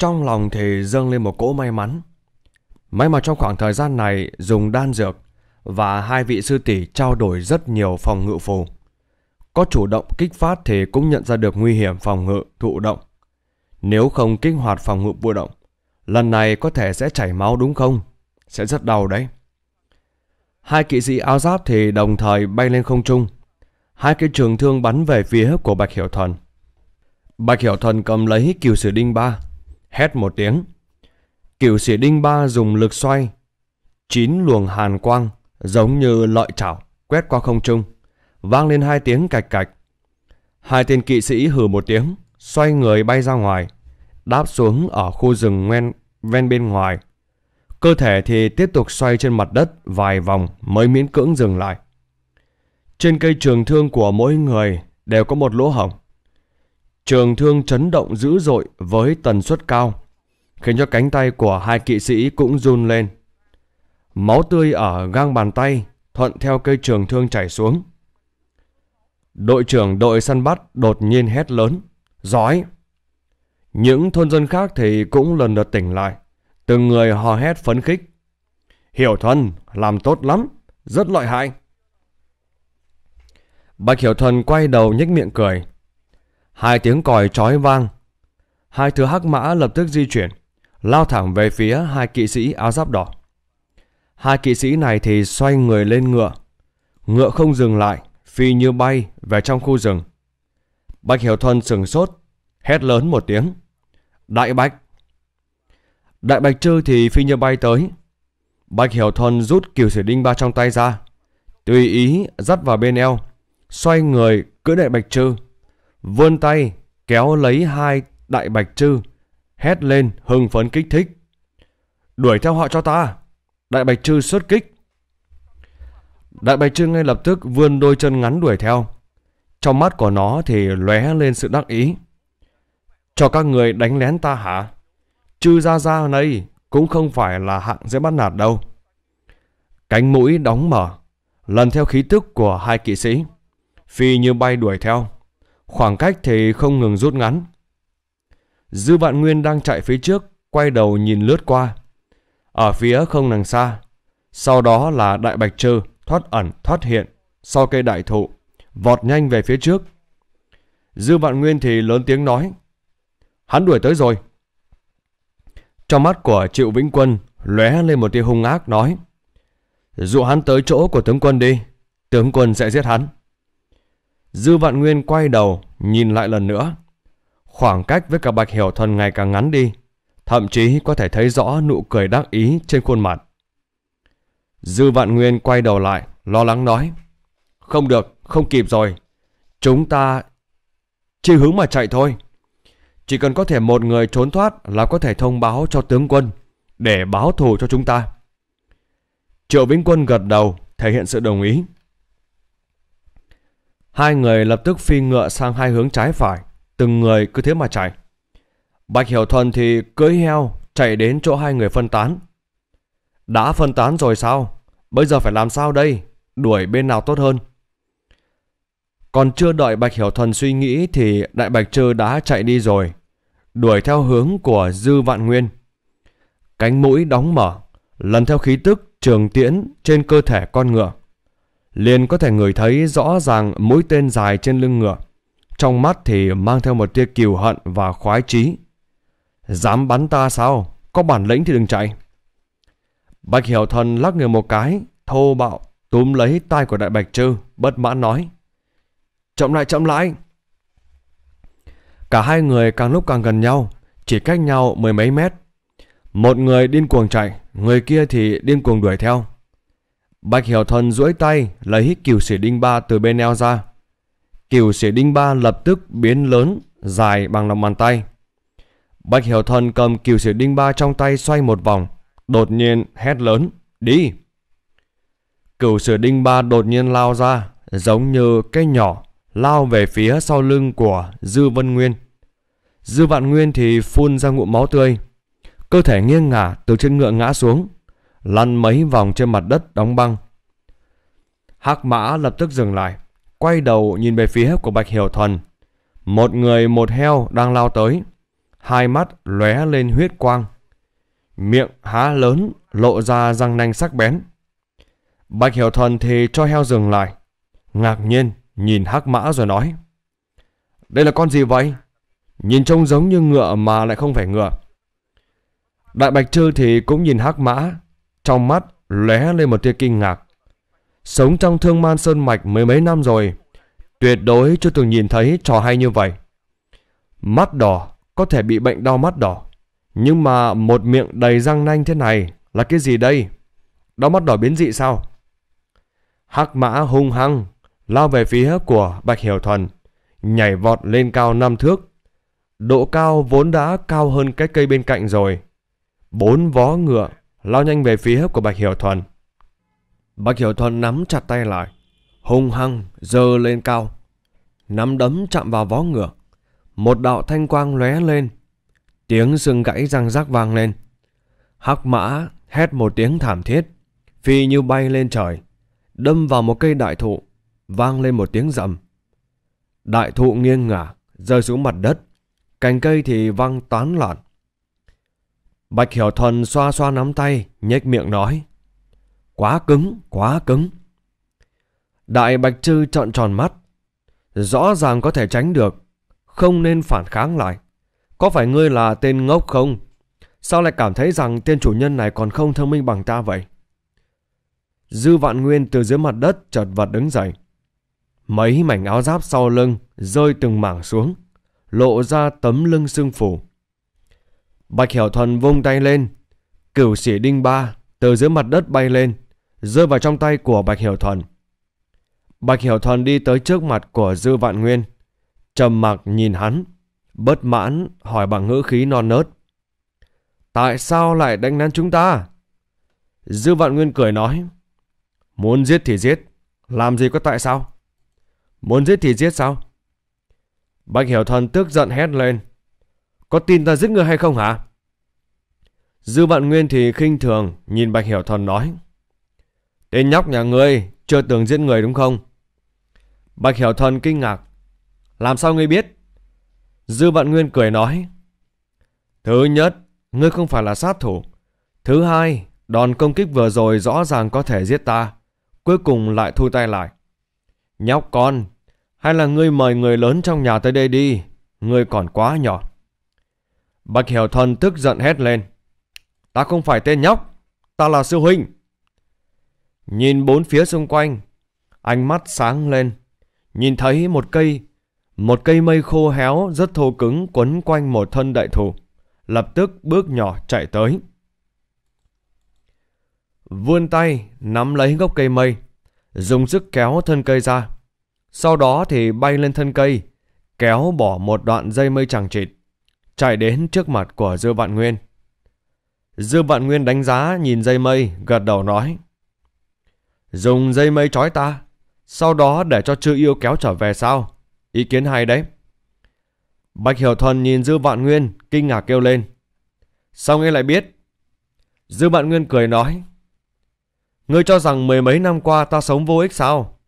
Trong lòng thì dâng lên một cỗ may mắn. May mà trong khoảng thời gian này dùng đan dược và hai vị sư tỷ trao đổi rất nhiều phòng ngự phù. Có chủ động kích phát thì cũng nhận ra được nguy hiểm phòng ngự thụ động. Nếu không kích hoạt phòng ngự vô động, lần này có thể sẽ chảy máu đúng không? Sẽ rất đau đấy. Hai kỵ sĩ áo giáp thì đồng thời bay lên không trung. Hai cái trường thương bắn về phía của Bạch Hiểu Thần. Bạch Hiểu Thần cầm lấy kiều sử đinh ba, hét một tiếng. Cửu sĩ đinh ba dùng lực xoay, chín luồng hàn quang giống như lợi chảo quét qua không trung, vang lên hai tiếng cạch cạch. Hai tên kỵ sĩ hừ một tiếng, xoay người bay ra ngoài, đáp xuống ở khu rừng ngoen ven bên ngoài. Cơ thể thì tiếp tục xoay trên mặt đất vài vòng mới miễn cưỡng dừng lại. Trên cây trường thương của mỗi người đều có một lỗ hổng. Trường thương chấn động dữ dội với tần suất cao, khiến cho cánh tay của hai kỵ sĩ cũng run lên. Máu tươi ở gang bàn tay thuận theo cây trường thương chảy xuống. Đội trưởng đội săn bắt đột nhiên hét lớn, giói. Những thôn dân khác thì cũng lần lượt tỉnh lại, từng người hò hét phấn khích. Hiểu Thuần làm tốt lắm, rất lợi hại. Bạch Hiểu Thuần quay đầu nhếch miệng cười, Hai tiếng còi trói vang. Hai thứ hắc mã lập tức di chuyển, lao thẳng về phía hai kỵ sĩ áo giáp đỏ. Hai kỵ sĩ này thì xoay người lên ngựa. Ngựa không dừng lại, phi như bay về trong khu rừng. Bạch Hiểu Thuần sừng sốt, hét lớn một tiếng. Đại Bạch! Đại Bạch Trư thì phi như bay tới. Bạch Hiểu Thuần rút kiều sử đinh ba trong tay ra. Tùy ý dắt vào bên eo, xoay người cưỡi Đại Bạch Trư vươn tay kéo lấy hai đại bạch trư, hét lên hưng phấn kích thích. Đuổi theo họ cho ta, đại bạch trư xuất kích. Đại bạch trư ngay lập tức vươn đôi chân ngắn đuổi theo. Trong mắt của nó thì lóe lên sự đắc ý. Cho các người đánh lén ta hả? Chư ra ra này cũng không phải là hạng dễ bắt nạt đâu. Cánh mũi đóng mở, lần theo khí tức của hai kỵ sĩ. Phi như bay đuổi theo khoảng cách thì không ngừng rút ngắn. Dư Vạn Nguyên đang chạy phía trước, quay đầu nhìn lướt qua. Ở phía không nàng xa, sau đó là đại bạch trư thoát ẩn thoát hiện sau cây đại thụ, vọt nhanh về phía trước. Dư Vạn Nguyên thì lớn tiếng nói, hắn đuổi tới rồi. Trong mắt của Triệu Vĩnh Quân lóe lên một tia hung ác nói, dụ hắn tới chỗ của tướng quân đi, tướng quân sẽ giết hắn. Dư Vạn Nguyên quay đầu, nhìn lại lần nữa. Khoảng cách với cả Bạch Hiểu Thần ngày càng ngắn đi, thậm chí có thể thấy rõ nụ cười đắc ý trên khuôn mặt. Dư Vạn Nguyên quay đầu lại, lo lắng nói. Không được, không kịp rồi. Chúng ta chỉ hướng mà chạy thôi. Chỉ cần có thể một người trốn thoát là có thể thông báo cho tướng quân để báo thù cho chúng ta. Triệu Vĩnh Quân gật đầu thể hiện sự đồng ý. Hai người lập tức phi ngựa sang hai hướng trái phải, từng người cứ thế mà chạy. Bạch Hiểu Thuần thì cưỡi heo chạy đến chỗ hai người phân tán. Đã phân tán rồi sao? Bây giờ phải làm sao đây? Đuổi bên nào tốt hơn? Còn chưa đợi Bạch Hiểu Thuần suy nghĩ thì Đại Bạch Trư đã chạy đi rồi, đuổi theo hướng của Dư Vạn Nguyên. Cánh mũi đóng mở, lần theo khí tức trường tiễn trên cơ thể con ngựa liền có thể người thấy rõ ràng mũi tên dài trên lưng ngựa. Trong mắt thì mang theo một tia kiều hận và khoái trí. Dám bắn ta sao? Có bản lĩnh thì đừng chạy. Bạch Hiểu Thần lắc người một cái, thô bạo, túm lấy tay của Đại Bạch Trư, bất mãn nói. Chậm lại, chậm lại. Cả hai người càng lúc càng gần nhau, chỉ cách nhau mười mấy mét. Một người điên cuồng chạy, người kia thì điên cuồng đuổi theo. Bạch Hiểu Thần duỗi tay lấy hít cửu sĩ đinh ba từ bên eo ra. Cửu sĩ đinh ba lập tức biến lớn, dài bằng lòng bàn tay. Bạch Hiểu Thần cầm cửu sĩ đinh ba trong tay xoay một vòng, đột nhiên hét lớn, đi. Cửu sĩ đinh ba đột nhiên lao ra, giống như cây nhỏ, lao về phía sau lưng của Dư Vân Nguyên. Dư Vạn Nguyên thì phun ra ngụm máu tươi, cơ thể nghiêng ngả từ trên ngựa ngã xuống, lăn mấy vòng trên mặt đất đóng băng. Hắc mã lập tức dừng lại, quay đầu nhìn về phía của Bạch Hiểu Thuần. Một người một heo đang lao tới, hai mắt lóe lên huyết quang. Miệng há lớn, lộ ra răng nanh sắc bén. Bạch Hiểu Thuần thì cho heo dừng lại, ngạc nhiên nhìn hắc mã rồi nói. Đây là con gì vậy? Nhìn trông giống như ngựa mà lại không phải ngựa. Đại Bạch Trư thì cũng nhìn hắc mã, trong mắt lóe lên một tia kinh ngạc. Sống trong thương man sơn mạch mấy mấy năm rồi, tuyệt đối chưa từng nhìn thấy trò hay như vậy. Mắt đỏ có thể bị bệnh đau mắt đỏ, nhưng mà một miệng đầy răng nanh thế này là cái gì đây? Đau mắt đỏ biến dị sao? Hắc mã hung hăng lao về phía của Bạch Hiểu Thuần, nhảy vọt lên cao năm thước. Độ cao vốn đã cao hơn cái cây bên cạnh rồi. Bốn vó ngựa lao nhanh về phía hớp của Bạch Hiểu Thuần. Bạch Hiểu Thuần nắm chặt tay lại, hung hăng giơ lên cao, nắm đấm chạm vào vó ngựa, một đạo thanh quang lóe lên, tiếng xương gãy răng rắc vang lên. Hắc mã hét một tiếng thảm thiết, phi như bay lên trời, đâm vào một cây đại thụ, vang lên một tiếng rầm. Đại thụ nghiêng ngả, rơi xuống mặt đất, cành cây thì văng tán loạn, Bạch Hiểu Thuần xoa xoa nắm tay, nhếch miệng nói. Quá cứng, quá cứng. Đại Bạch Trư trọn tròn mắt. Rõ ràng có thể tránh được, không nên phản kháng lại. Có phải ngươi là tên ngốc không? Sao lại cảm thấy rằng tên chủ nhân này còn không thông minh bằng ta vậy? Dư vạn nguyên từ dưới mặt đất chợt vật đứng dậy. Mấy mảnh áo giáp sau lưng rơi từng mảng xuống, lộ ra tấm lưng xương phủ. Bạch Hiểu Thuần vung tay lên, cửu sĩ đinh ba từ dưới mặt đất bay lên, rơi vào trong tay của Bạch Hiểu Thuần. Bạch Hiểu Thuần đi tới trước mặt của Dư Vạn Nguyên, trầm mặc nhìn hắn, bất mãn hỏi bằng ngữ khí non nớt. Tại sao lại đánh nán chúng ta? Dư Vạn Nguyên cười nói, muốn giết thì giết, làm gì có tại sao? Muốn giết thì giết sao? Bạch Hiểu Thuần tức giận hét lên. Có tin ta giết ngươi hay không hả? Dư vạn nguyên thì khinh thường nhìn Bạch Hiểu Thần nói. Tên nhóc nhà ngươi chưa tưởng giết người đúng không? Bạch Hiểu Thần kinh ngạc. Làm sao ngươi biết? Dư vạn nguyên cười nói. Thứ nhất, ngươi không phải là sát thủ. Thứ hai, đòn công kích vừa rồi rõ ràng có thể giết ta. Cuối cùng lại thu tay lại. Nhóc con, hay là ngươi mời người lớn trong nhà tới đây đi. Ngươi còn quá nhỏ. Bạch Hiểu Thần tức giận hét lên. Ta không phải tên nhóc, ta là sư huynh. Nhìn bốn phía xung quanh, ánh mắt sáng lên. Nhìn thấy một cây, một cây mây khô héo rất thô cứng quấn quanh một thân đại thủ. Lập tức bước nhỏ chạy tới. Vươn tay, nắm lấy gốc cây mây, dùng sức kéo thân cây ra. Sau đó thì bay lên thân cây, kéo bỏ một đoạn dây mây chẳng chịt chạy đến trước mặt của Dư Vạn Nguyên. Dư Vạn Nguyên đánh giá nhìn dây mây, gật đầu nói. Dùng dây mây trói ta, sau đó để cho chư yêu kéo trở về sao? Ý kiến hay đấy. Bạch Hiểu Thuần nhìn Dư Vạn Nguyên, kinh ngạc kêu lên. Sao ngươi lại biết? Dư Vạn Nguyên cười nói. Ngươi cho rằng mười mấy năm qua ta sống vô ích sao?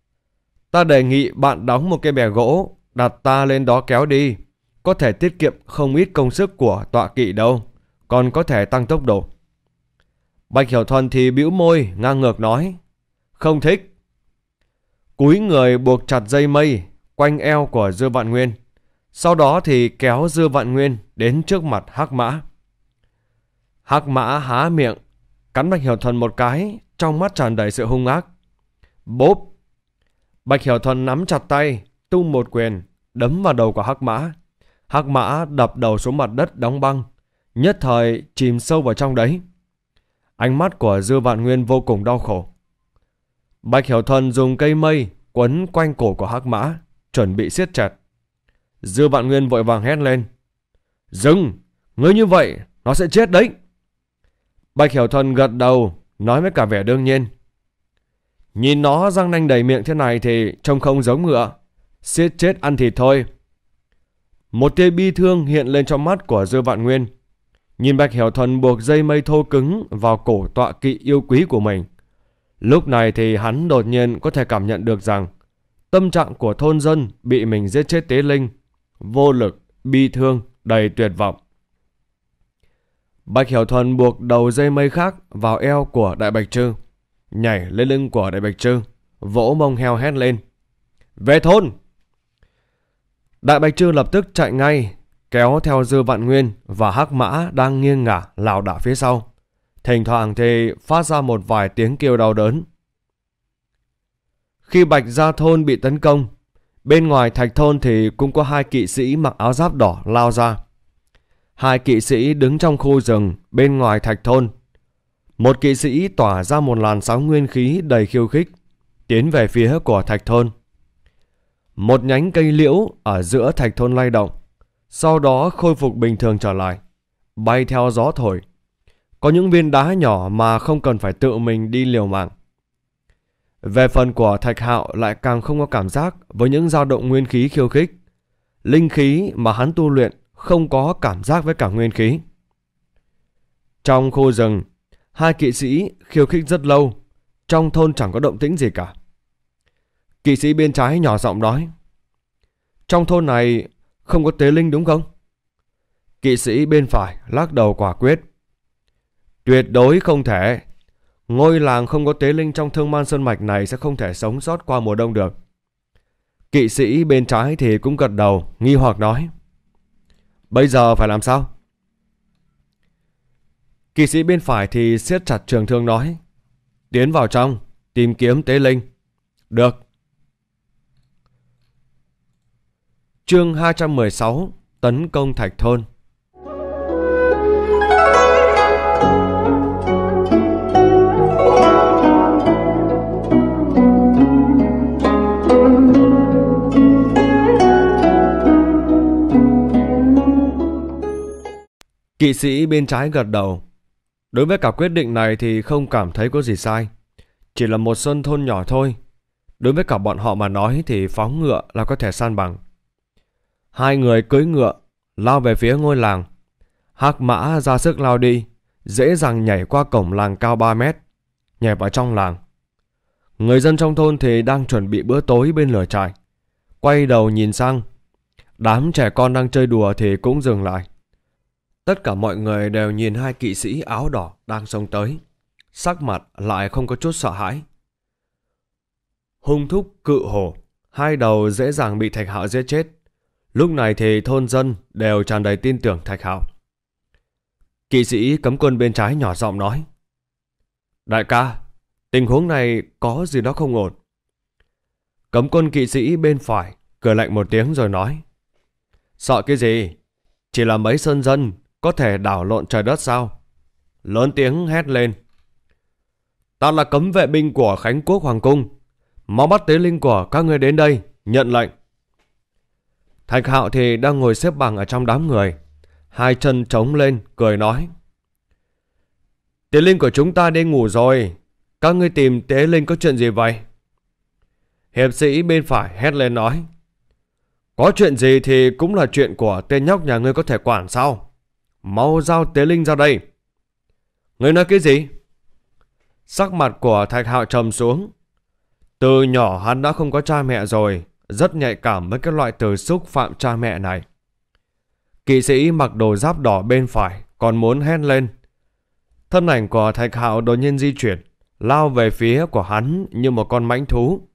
Ta đề nghị bạn đóng một cái bè gỗ, đặt ta lên đó kéo đi có thể tiết kiệm không ít công sức của tọa kỵ đâu, còn có thể tăng tốc độ. Bạch Hiểu Thuần thì bĩu môi, ngang ngược nói, không thích. Cúi người buộc chặt dây mây quanh eo của Dư Vạn Nguyên, sau đó thì kéo Dư Vạn Nguyên đến trước mặt Hắc Mã. Hắc Mã há miệng, cắn Bạch Hiểu Thuần một cái, trong mắt tràn đầy sự hung ác. Bốp! Bạch Hiểu Thuần nắm chặt tay, tung một quyền, đấm vào đầu của Hắc Mã. Hắc mã đập đầu xuống mặt đất đóng băng, nhất thời chìm sâu vào trong đấy. Ánh mắt của Dư Vạn Nguyên vô cùng đau khổ. Bạch Hiểu Thần dùng cây mây quấn quanh cổ của Hắc mã, chuẩn bị siết chặt. Dư Vạn Nguyên vội vàng hét lên. Dừng! Ngươi như vậy, nó sẽ chết đấy! Bạch Hiểu Thần gật đầu, nói với cả vẻ đương nhiên. Nhìn nó răng nanh đầy miệng thế này thì trông không giống ngựa. Siết chết ăn thịt thôi. Một tia bi thương hiện lên trong mắt của Dư Vạn Nguyên. Nhìn Bạch Hiểu Thuần buộc dây mây thô cứng vào cổ tọa kỵ yêu quý của mình. Lúc này thì hắn đột nhiên có thể cảm nhận được rằng tâm trạng của thôn dân bị mình giết chết tế linh, vô lực, bi thương, đầy tuyệt vọng. Bạch Hiểu Thuần buộc đầu dây mây khác vào eo của Đại Bạch Trư, nhảy lên lưng của Đại Bạch Trư, vỗ mông heo hét lên. Về thôn! Đại Bạch Trư lập tức chạy ngay, kéo theo Dư Vạn Nguyên và Hắc Mã đang nghiêng ngả lảo đảo phía sau. Thỉnh thoảng thì phát ra một vài tiếng kêu đau đớn. Khi Bạch Gia Thôn bị tấn công, bên ngoài Thạch Thôn thì cũng có hai kỵ sĩ mặc áo giáp đỏ lao ra. Hai kỵ sĩ đứng trong khu rừng bên ngoài Thạch Thôn. Một kỵ sĩ tỏa ra một làn sóng nguyên khí đầy khiêu khích, tiến về phía của Thạch Thôn. Một nhánh cây liễu ở giữa thạch thôn lay động, sau đó khôi phục bình thường trở lại, bay theo gió thổi. Có những viên đá nhỏ mà không cần phải tự mình đi liều mạng. Về phần của thạch hạo lại càng không có cảm giác với những dao động nguyên khí khiêu khích. Linh khí mà hắn tu luyện không có cảm giác với cả nguyên khí. Trong khu rừng, hai kỵ sĩ khiêu khích rất lâu, trong thôn chẳng có động tĩnh gì cả. Kỵ sĩ bên trái nhỏ giọng nói. Trong thôn này không có tế linh đúng không? Kỵ sĩ bên phải lắc đầu quả quyết. Tuyệt đối không thể. Ngôi làng không có tế linh trong thương man sơn mạch này sẽ không thể sống sót qua mùa đông được. Kỵ sĩ bên trái thì cũng gật đầu, nghi hoặc nói. Bây giờ phải làm sao? Kỵ sĩ bên phải thì siết chặt trường thương nói. Tiến vào trong, tìm kiếm tế linh. Được. Chương 216 Tấn công Thạch Thôn Kỵ sĩ bên trái gật đầu. Đối với cả quyết định này thì không cảm thấy có gì sai. Chỉ là một sơn thôn nhỏ thôi. Đối với cả bọn họ mà nói thì phóng ngựa là có thể san bằng. Hai người cưỡi ngựa, lao về phía ngôi làng. Hắc mã ra sức lao đi, dễ dàng nhảy qua cổng làng cao 3 mét, nhảy vào trong làng. Người dân trong thôn thì đang chuẩn bị bữa tối bên lửa trại. Quay đầu nhìn sang, đám trẻ con đang chơi đùa thì cũng dừng lại. Tất cả mọi người đều nhìn hai kỵ sĩ áo đỏ đang xông tới. Sắc mặt lại không có chút sợ hãi. Hung thúc cự hổ, hai đầu dễ dàng bị thạch hạo giết chết. Lúc này thì thôn dân đều tràn đầy tin tưởng Thạch Hạo. Kỵ sĩ cấm quân bên trái nhỏ giọng nói. Đại ca, tình huống này có gì đó không ổn. Cấm quân kỵ sĩ bên phải cười lạnh một tiếng rồi nói. Sợ cái gì? Chỉ là mấy sơn dân có thể đảo lộn trời đất sao? Lớn tiếng hét lên. Ta là cấm vệ binh của Khánh Quốc Hoàng Cung. Mau bắt tế linh của các ngươi đến đây, nhận lệnh. Thạch Hạo thì đang ngồi xếp bằng ở trong đám người. Hai chân trống lên, cười nói. Tế Linh của chúng ta đi ngủ rồi. Các ngươi tìm Tế Linh có chuyện gì vậy? Hiệp sĩ bên phải hét lên nói. Có chuyện gì thì cũng là chuyện của tên nhóc nhà ngươi có thể quản sao? Mau giao Tế Linh ra đây. Ngươi nói cái gì? Sắc mặt của Thạch Hạo trầm xuống. Từ nhỏ hắn đã không có cha mẹ rồi rất nhạy cảm với các loại từ xúc phạm cha mẹ này. Kỵ sĩ mặc đồ giáp đỏ bên phải còn muốn hét lên. Thân ảnh của Thạch Hạo đột nhiên di chuyển, lao về phía của hắn như một con mãnh thú,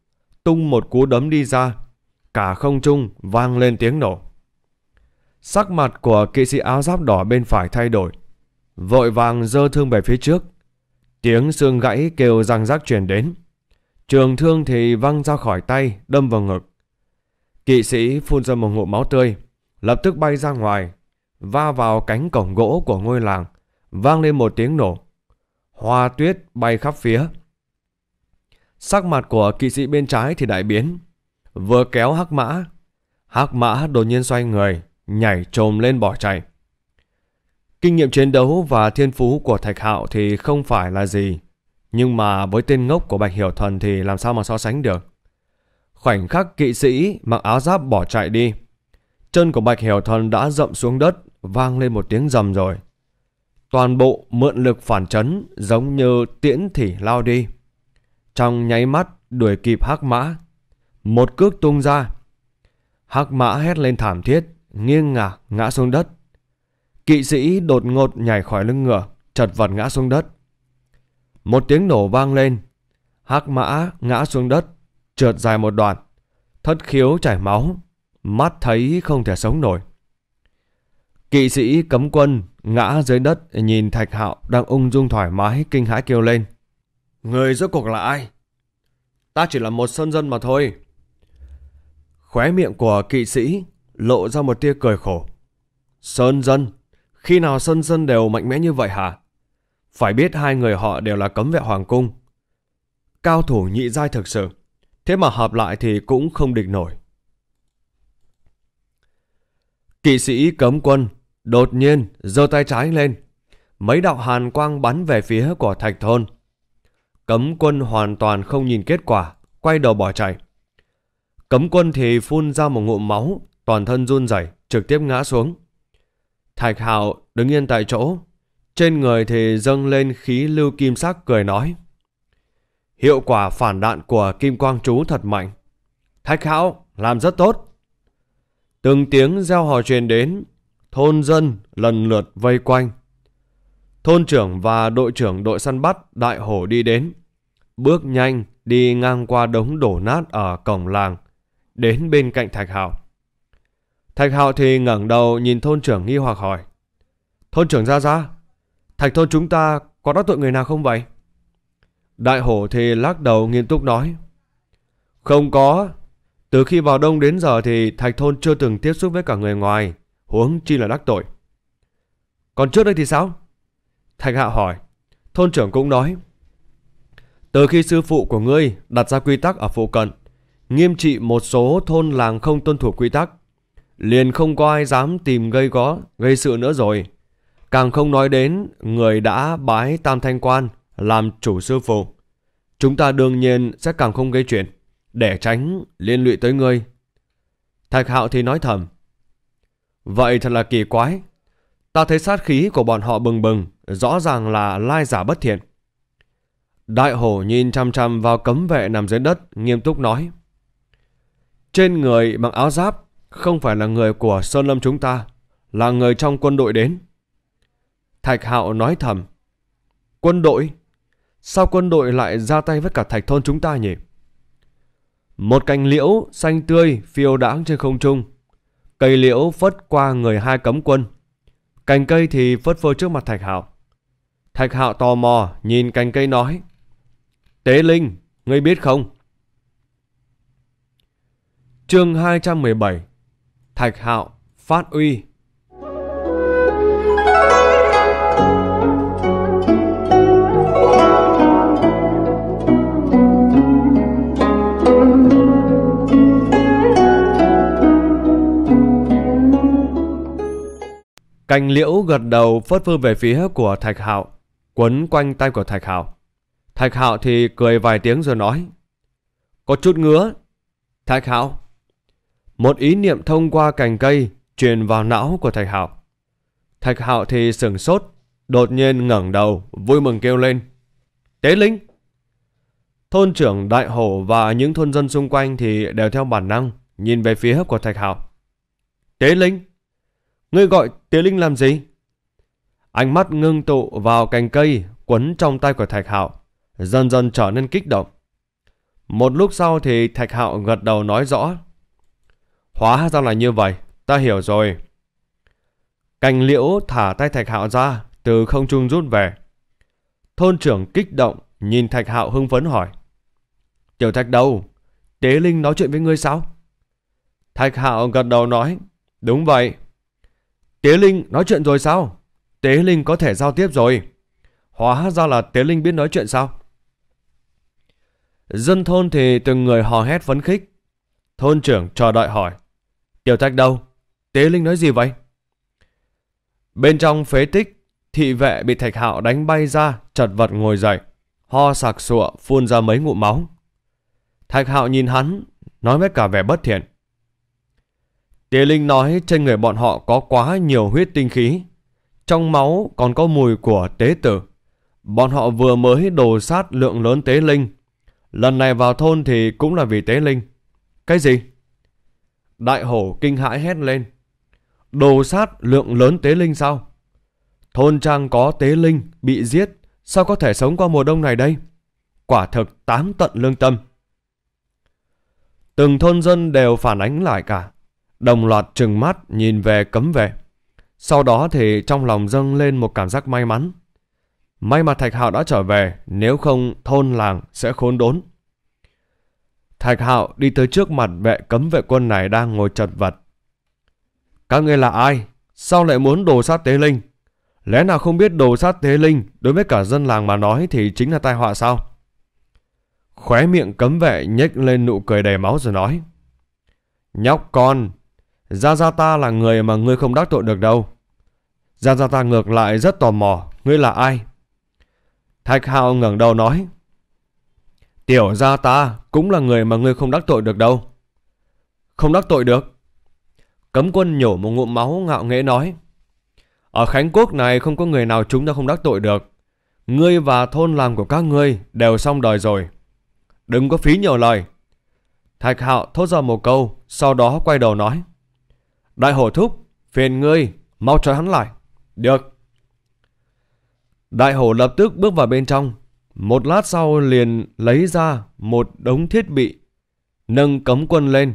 tung một cú đấm đi ra, cả không trung vang lên tiếng nổ. Sắc mặt của kỵ sĩ áo giáp đỏ bên phải thay đổi, vội vàng giơ thương về phía trước. Tiếng xương gãy kêu răng rác truyền đến. Trường thương thì văng ra khỏi tay, đâm vào ngực. Kỵ sĩ phun ra một ngụm máu tươi, lập tức bay ra ngoài, va vào cánh cổng gỗ của ngôi làng, vang lên một tiếng nổ. Hoa tuyết bay khắp phía. Sắc mặt của kỵ sĩ bên trái thì đại biến, vừa kéo hắc mã. Hắc mã đột nhiên xoay người, nhảy trồm lên bỏ chạy. Kinh nghiệm chiến đấu và thiên phú của Thạch Hạo thì không phải là gì. Nhưng mà với tên ngốc của Bạch Hiểu Thần thì làm sao mà so sánh được. Khoảnh khắc kỵ sĩ mặc áo giáp bỏ chạy đi. Chân của Bạch Hiểu Thần đã rậm xuống đất, vang lên một tiếng rầm rồi. Toàn bộ mượn lực phản chấn giống như tiễn thỉ lao đi. Trong nháy mắt đuổi kịp hắc mã. Một cước tung ra. Hắc mã hét lên thảm thiết, nghiêng ngả ngã xuống đất. Kỵ sĩ đột ngột nhảy khỏi lưng ngựa, chật vật ngã xuống đất. Một tiếng nổ vang lên, hắc mã ngã xuống đất, trượt dài một đoạn, thất khiếu chảy máu, mắt thấy không thể sống nổi. Kỵ sĩ cấm quân ngã dưới đất nhìn Thạch Hạo đang ung dung thoải mái kinh hãi kêu lên. Người rốt cuộc là ai? Ta chỉ là một sơn dân mà thôi. Khóe miệng của kỵ sĩ lộ ra một tia cười khổ. Sơn dân? Khi nào sơn dân đều mạnh mẽ như vậy hả? Phải biết hai người họ đều là cấm vệ hoàng cung. Cao thủ nhị giai thực sự. Thế mà hợp lại thì cũng không địch nổi. Kỵ sĩ cấm quân đột nhiên giơ tay trái lên. Mấy đạo hàn quang bắn về phía của thạch thôn. Cấm quân hoàn toàn không nhìn kết quả, quay đầu bỏ chạy. Cấm quân thì phun ra một ngụm máu, toàn thân run rẩy, trực tiếp ngã xuống. Thạch Hạo đứng yên tại chỗ, trên người thì dâng lên khí lưu kim sắc cười nói. Hiệu quả phản đạn của Kim Quang chú thật mạnh. Thách Hạo làm rất tốt. Từng tiếng gieo hò truyền đến, thôn dân lần lượt vây quanh. Thôn trưởng và đội trưởng đội săn bắt Đại Hổ đi đến. Bước nhanh đi ngang qua đống đổ nát ở cổng làng, đến bên cạnh Thạch Hạo. Thạch Hạo thì ngẩng đầu nhìn thôn trưởng nghi hoặc hỏi. Thôn trưởng ra ra, Thạch thôn chúng ta có đắc tội người nào không vậy? Đại hổ thì lắc đầu nghiêm túc nói. Không có. Từ khi vào đông đến giờ thì Thạch Thôn chưa từng tiếp xúc với cả người ngoài. Huống chi là đắc tội. Còn trước đây thì sao? Thạch Hạ hỏi. Thôn trưởng cũng nói. Từ khi sư phụ của ngươi đặt ra quy tắc ở phụ cận, nghiêm trị một số thôn làng không tuân thủ quy tắc, liền không có ai dám tìm gây gó, gây sự nữa rồi. Càng không nói đến người đã bái tam thanh quan làm chủ sư phụ. Chúng ta đương nhiên sẽ càng không gây chuyện, để tránh liên lụy tới ngươi. Thạch hạo thì nói thầm. Vậy thật là kỳ quái. Ta thấy sát khí của bọn họ bừng bừng, rõ ràng là lai giả bất thiện. Đại hổ nhìn chăm chăm vào cấm vệ nằm dưới đất, nghiêm túc nói. Trên người mặc áo giáp không phải là người của Sơn Lâm chúng ta, là người trong quân đội đến. Thạch Hạo nói thầm. Quân đội? Sao quân đội lại ra tay với cả thạch thôn chúng ta nhỉ? Một cành liễu xanh tươi phiêu đãng trên không trung. Cây liễu phất qua người hai cấm quân. Cành cây thì phất phơ trước mặt Thạch Hạo. Thạch Hạo tò mò nhìn cành cây nói. Tế Linh, ngươi biết không? Chương 217 Thạch Hạo phát uy Cành liễu gật đầu phớt phương về phía của Thạch Hạo, quấn quanh tay của Thạch Hạo. Thạch Hạo thì cười vài tiếng rồi nói. Có chút ngứa. Thạch Hạo. Một ý niệm thông qua cành cây truyền vào não của Thạch Hạo. Thạch Hạo thì sửng sốt, đột nhiên ngẩng đầu, vui mừng kêu lên. Tế Linh! Thôn trưởng Đại Hổ và những thôn dân xung quanh thì đều theo bản năng nhìn về phía của Thạch Hạo. Tế Linh! Ngươi gọi Tiếu Linh làm gì? Ánh mắt ngưng tụ vào cành cây quấn trong tay của Thạch Hạo, dần dần trở nên kích động. Một lúc sau thì Thạch Hạo gật đầu nói rõ. Hóa ra là như vậy, ta hiểu rồi. Cành liễu thả tay Thạch Hạo ra, từ không trung rút về. Thôn trưởng kích động, nhìn Thạch Hạo hưng phấn hỏi. Tiểu Thạch đâu? Tế Linh nói chuyện với ngươi sao? Thạch Hạo gật đầu nói, đúng vậy. Tế Linh nói chuyện rồi sao? Tế Linh có thể giao tiếp rồi. Hóa ra là Tế Linh biết nói chuyện sao? Dân thôn thì từng người hò hét phấn khích. Thôn trưởng chờ đợi hỏi. Tiểu Thạch đâu? Tế Linh nói gì vậy? Bên trong phế tích, thị vệ bị Thạch Hạo đánh bay ra, chật vật ngồi dậy. Ho sạc sụa, phun ra mấy ngụm máu. Thạch Hạo nhìn hắn, nói với cả vẻ bất thiện. Tía Linh nói trên người bọn họ có quá nhiều huyết tinh khí. Trong máu còn có mùi của tế tử. Bọn họ vừa mới đồ sát lượng lớn tế linh. Lần này vào thôn thì cũng là vì tế linh. Cái gì? Đại hổ kinh hãi hét lên. Đồ sát lượng lớn tế linh sao? Thôn trang có tế linh bị giết. Sao có thể sống qua mùa đông này đây? Quả thực tám tận lương tâm. Từng thôn dân đều phản ánh lại cả đồng loạt trừng mắt nhìn về cấm vệ. Sau đó thì trong lòng dâng lên một cảm giác may mắn. May mà Thạch Hạo đã trở về, nếu không thôn làng sẽ khốn đốn. Thạch Hạo đi tới trước mặt vệ cấm vệ quân này đang ngồi chật vật. Các ngươi là ai? Sao lại muốn đồ sát tế linh? Lẽ nào không biết đồ sát tế linh đối với cả dân làng mà nói thì chính là tai họa sao? Khóe miệng cấm vệ nhếch lên nụ cười đầy máu rồi nói. Nhóc con, Gia Gia ta là người mà ngươi không đắc tội được đâu. Gia Gia ta ngược lại rất tò mò, ngươi là ai? Thạch Hạo ngẩng đầu nói. Tiểu Gia ta cũng là người mà ngươi không đắc tội được đâu. Không đắc tội được. Cấm quân nhổ một ngụm máu ngạo nghễ nói. Ở Khánh Quốc này không có người nào chúng ta không đắc tội được. Ngươi và thôn làm của các ngươi đều xong đời rồi. Đừng có phí nhiều lời. Thạch Hạo thốt ra một câu, sau đó quay đầu nói. Đại hổ thúc, phiền ngươi, mau cho hắn lại. Được. Đại hổ lập tức bước vào bên trong. Một lát sau liền lấy ra một đống thiết bị, nâng cấm quân lên.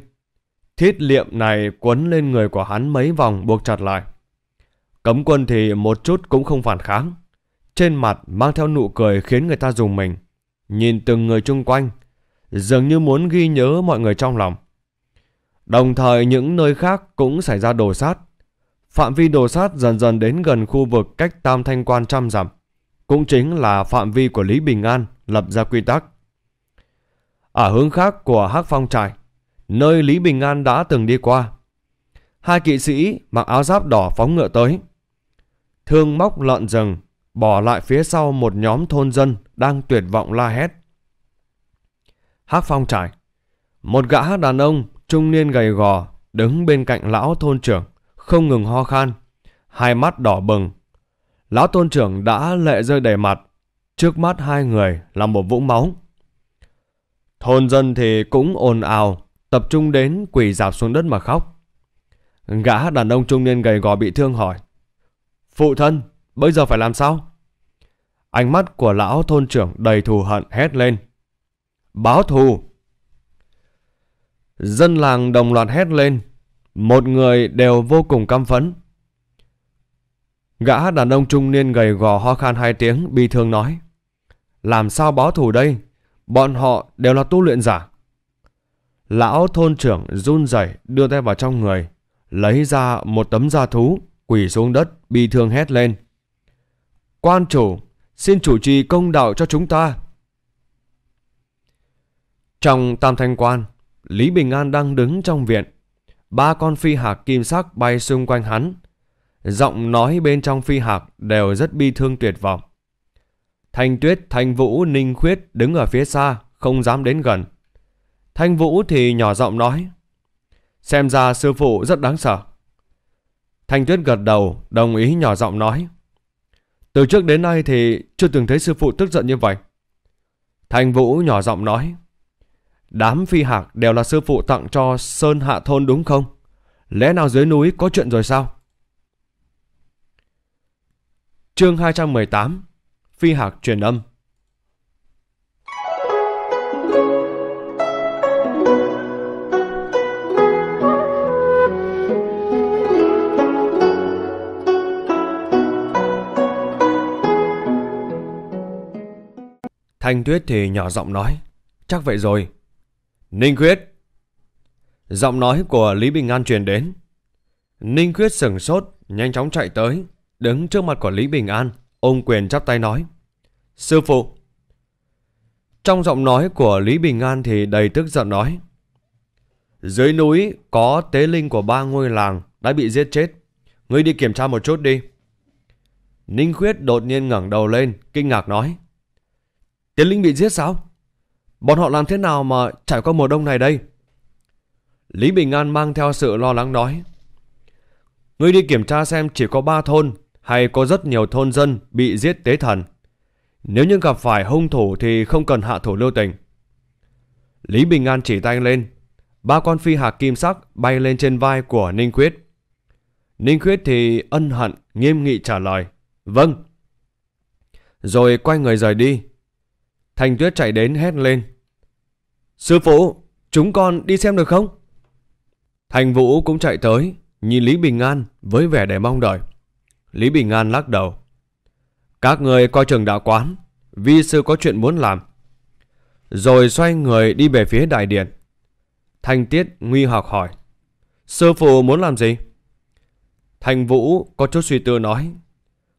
Thiết liệm này quấn lên người của hắn mấy vòng buộc chặt lại. Cấm quân thì một chút cũng không phản kháng. Trên mặt mang theo nụ cười khiến người ta dùng mình. Nhìn từng người chung quanh, dường như muốn ghi nhớ mọi người trong lòng. Đồng thời những nơi khác cũng xảy ra đồ sát. Phạm vi đồ sát dần dần đến gần khu vực cách Tam Thanh Quan trăm dặm, cũng chính là phạm vi của Lý Bình An lập ra quy tắc. Ở hướng khác của Hắc Phong Trại, nơi Lý Bình An đã từng đi qua, hai kỵ sĩ mặc áo giáp đỏ phóng ngựa tới. Thương móc lợn rừng, bỏ lại phía sau một nhóm thôn dân đang tuyệt vọng la hét. Hắc Phong Trại, một gã đàn ông trung niên gầy gò, đứng bên cạnh lão thôn trưởng, không ngừng ho khan, hai mắt đỏ bừng. Lão thôn trưởng đã lệ rơi đầy mặt, trước mắt hai người là một vũng máu. Thôn dân thì cũng ồn ào, tập trung đến quỳ dạp xuống đất mà khóc. Gã đàn ông trung niên gầy gò bị thương hỏi, Phụ thân, bây giờ phải làm sao? Ánh mắt của lão thôn trưởng đầy thù hận hét lên. Báo thù! Dân làng đồng loạt hét lên, một người đều vô cùng căm phẫn. Gã đàn ông trung niên gầy gò ho khan hai tiếng bi thương nói. Làm sao báo thù đây? Bọn họ đều là tu luyện giả. Lão thôn trưởng run rẩy đưa tay vào trong người, lấy ra một tấm da thú, quỳ xuống đất, bi thương hét lên. Quan chủ, xin chủ trì công đạo cho chúng ta. Trong tam thanh quan, Lý Bình An đang đứng trong viện. Ba con phi hạc kim sắc bay xung quanh hắn. Giọng nói bên trong phi hạc đều rất bi thương tuyệt vọng. Thanh Tuyết, Thanh Vũ, Ninh Khuyết đứng ở phía xa, không dám đến gần. Thanh Vũ thì nhỏ giọng nói. Xem ra sư phụ rất đáng sợ. Thanh Tuyết gật đầu, đồng ý nhỏ giọng nói. Từ trước đến nay thì chưa từng thấy sư phụ tức giận như vậy. Thanh Vũ nhỏ giọng nói. Đám phi hạc đều là sư phụ tặng cho Sơn Hạ Thôn đúng không? Lẽ nào dưới núi có chuyện rồi sao? Chương 218 Phi hạc truyền âm Thanh Tuyết thì nhỏ giọng nói Chắc vậy rồi Ninh Khuyết! Giọng nói của Lý Bình An truyền đến. Ninh Khuyết sừng sốt, nhanh chóng chạy tới, đứng trước mặt của Lý Bình An, ôm quyền chắp tay nói. Sư phụ! Trong giọng nói của Lý Bình An thì đầy tức giận nói. Dưới núi có tế linh của ba ngôi làng đã bị giết chết. Ngươi đi kiểm tra một chút đi. Ninh Khuyết đột nhiên ngẩng đầu lên, kinh ngạc nói. Tế linh bị giết sao? Bọn họ làm thế nào mà trải qua mùa đông này đây? Lý Bình An mang theo sự lo lắng nói. Ngươi đi kiểm tra xem chỉ có ba thôn hay có rất nhiều thôn dân bị giết tế thần. Nếu như gặp phải hung thủ thì không cần hạ thủ lưu tình. Lý Bình An chỉ tay lên. Ba con phi hạc kim sắc bay lên trên vai của Ninh Khuyết. Ninh Khuyết thì ân hận, nghiêm nghị trả lời. Vâng. Rồi quay người rời đi. Thành Tuyết chạy đến hét lên. Sư phụ, chúng con đi xem được không? Thành Vũ cũng chạy tới, nhìn Lý Bình An với vẻ đầy mong đợi. Lý Bình An lắc đầu. Các người coi trường đạo quán, vi sư có chuyện muốn làm. Rồi xoay người đi về phía đại điện. Thanh Tiết nguy học hỏi. Sư phụ muốn làm gì? Thành Vũ có chút suy tư nói.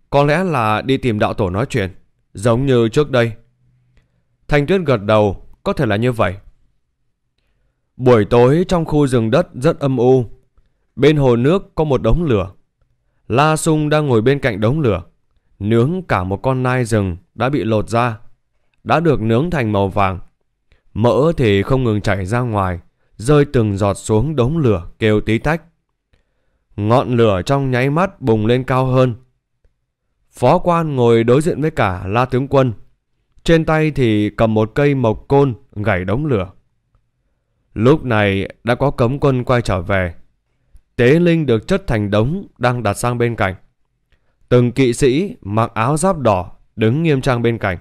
Có lẽ là đi tìm đạo tổ nói chuyện, giống như trước đây. Thanh Tuyết gật đầu, có thể là như vậy. Buổi tối trong khu rừng đất rất âm u. Bên hồ nước có một đống lửa. La Sung đang ngồi bên cạnh đống lửa, nướng cả một con nai rừng đã bị lột ra, đã được nướng thành màu vàng. Mỡ thì không ngừng chảy ra ngoài, rơi từng giọt xuống đống lửa kêu tí tách. Ngọn lửa trong nháy mắt bùng lên cao hơn. Phó quan ngồi đối diện với cả La Tướng Quân. Trên tay thì cầm một cây mộc côn gảy đống lửa. Lúc này đã có cấm quân quay trở về. Tế linh được chất thành đống đang đặt sang bên cạnh. Từng kỵ sĩ mặc áo giáp đỏ đứng nghiêm trang bên cạnh.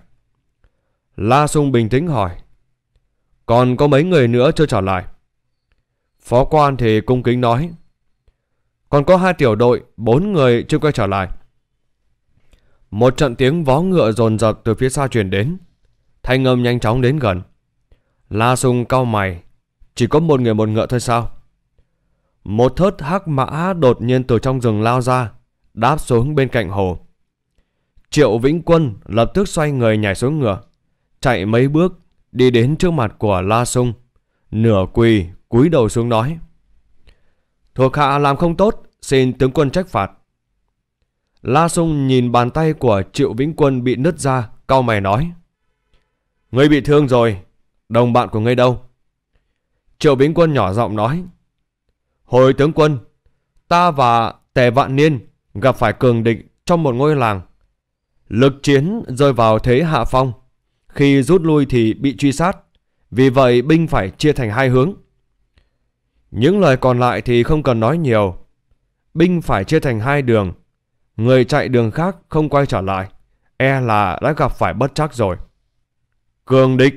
La Sung bình tĩnh hỏi. Còn có mấy người nữa chưa trở lại? Phó quan thì cung kính nói. Còn có hai tiểu đội, bốn người chưa quay trở lại. Một trận tiếng vó ngựa dồn dập từ phía xa truyền đến. Thanh âm nhanh chóng đến gần. La Sung cau mày, chỉ có một người một ngựa thôi sao? Một thớt hắc mã đột nhiên từ trong rừng lao ra, đáp xuống bên cạnh hồ. Triệu Vĩnh Quân lập tức xoay người nhảy xuống ngựa, chạy mấy bước, đi đến trước mặt của La Sung, nửa quỳ, cúi đầu xuống nói. Thuộc hạ làm không tốt, xin tướng quân trách phạt. La Sung nhìn bàn tay của Triệu Vĩnh Quân bị nứt ra, cau mày nói. Ngươi bị thương rồi, đồng bạn của ngươi đâu? Triệu Bính Quân nhỏ giọng nói. Hồi tướng quân, ta và Tề Vạn Niên gặp phải cường địch trong một ngôi làng. Lực chiến rơi vào thế hạ phong. Khi rút lui thì bị truy sát. Vì vậy binh phải chia thành hai hướng. Những lời còn lại thì không cần nói nhiều. Binh phải chia thành hai đường. Người chạy đường khác không quay trở lại. E là đã gặp phải bất chắc rồi. Cường địch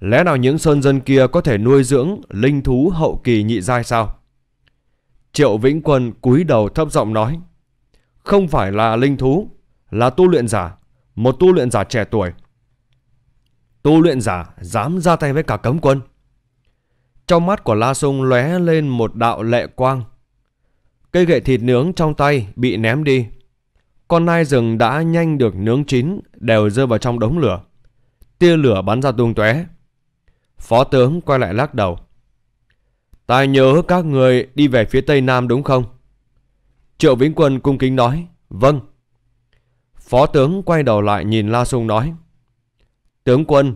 Lẽ nào những sơn dân kia có thể nuôi dưỡng linh thú hậu kỳ nhị giai sao? Triệu Vĩnh Quân cúi đầu thấp giọng nói. Không phải là linh thú, là tu luyện giả, một tu luyện giả trẻ tuổi. Tu luyện giả dám ra tay với cả cấm quân. Trong mắt của La Sung lóe lên một đạo lệ quang. Cây gậy thịt nướng trong tay bị ném đi. Con nai rừng đã nhanh được nướng chín đều rơi vào trong đống lửa. Tia lửa bắn ra tung tóe. Phó tướng quay lại lắc đầu. Ta nhớ các người đi về phía Tây Nam đúng không? Triệu Vĩnh Quân cung kính nói, vâng. Phó tướng quay đầu lại nhìn La Sung nói, tướng quân,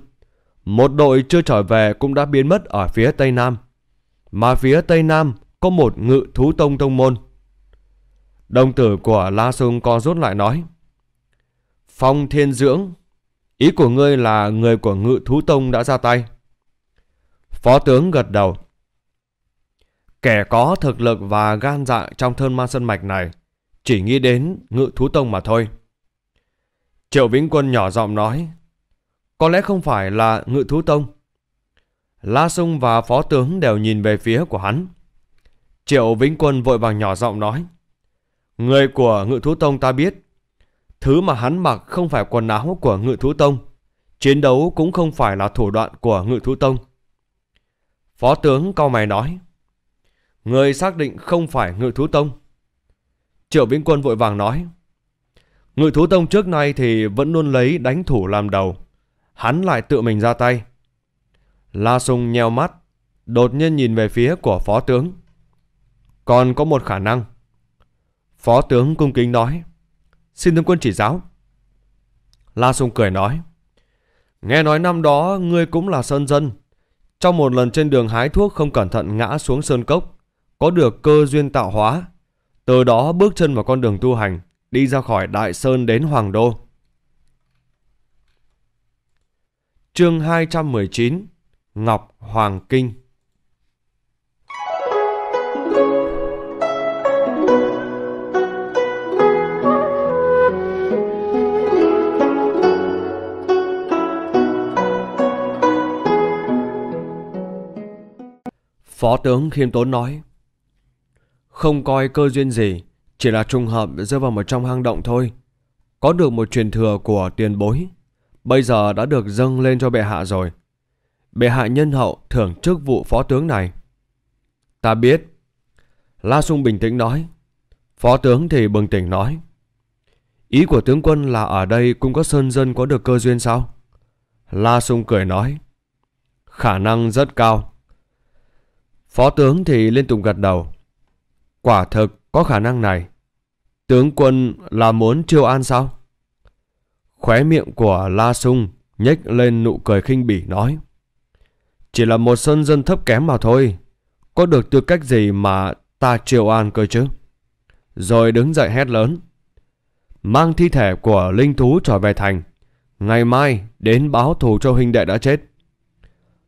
một đội chưa trở về cũng đã biến mất ở phía Tây Nam. Mà phía Tây Nam có một ngự thú tông tông môn. Đồng tử của La Sung co rút lại nói, Phong Thiên Dưỡng, ý của ngươi là người của ngự thú tông đã ra tay. Phó tướng gật đầu. Kẻ có thực lực và gan dạ trong thôn ma sân mạch này chỉ nghĩ đến ngự thú tông mà thôi. Triệu Vĩnh Quân nhỏ giọng nói, có lẽ không phải là ngự thú tông. La Sung và phó tướng đều nhìn về phía của hắn. Triệu Vĩnh Quân vội vàng nhỏ giọng nói, người của ngự thú tông ta biết, thứ mà hắn mặc không phải quần áo của ngự thú tông, chiến đấu cũng không phải là thủ đoạn của ngự thú tông. Phó tướng cao mày nói. Người xác định không phải ngự thú tông. Triệu Vĩnh Quân vội vàng nói. Ngự thú tông trước nay thì vẫn luôn lấy đánh thủ làm đầu. Hắn lại tự mình ra tay. La Sùng nheo mắt, đột nhiên nhìn về phía của phó tướng. Còn có một khả năng. Phó tướng cung kính nói. Xin tướng quân chỉ giáo. La Sùng cười nói. Nghe nói năm đó ngươi cũng là sơn dân. Trong một lần trên đường hái thuốc không cẩn thận ngã xuống sơn cốc, có được cơ duyên tạo hóa, từ đó bước chân vào con đường tu hành, đi ra khỏi Đại Sơn đến Hoàng Đô. Chương 219 Ngọc Hoàng Kinh Phó tướng khiêm tốn nói. Không coi cơ duyên gì, chỉ là trùng hợp rơi vào một trong hang động thôi. Có được một truyền thừa của tiền bối, bây giờ đã được dâng lên cho bệ hạ rồi. Bệ hạ nhân hậu thưởng chức vụ phó tướng này. Ta biết. La Sung bình tĩnh nói. Phó tướng thì bừng tỉnh nói. Ý của tướng quân là ở đây cũng có sơn dân có được cơ duyên sao? La Sung cười nói. Khả năng rất cao. Phó tướng thì liên tục gật đầu. Quả thực có khả năng này. Tướng quân là muốn chiêu an sao? Khóe miệng của La Sung nhếch lên nụ cười khinh bỉ nói. Chỉ là một sơn dân thấp kém mà thôi. Có được tư cách gì mà ta chiêu an cơ chứ? Rồi đứng dậy hét lớn. Mang thi thể của linh thú trở về thành. Ngày mai đến báo thù cho huynh đệ đã chết.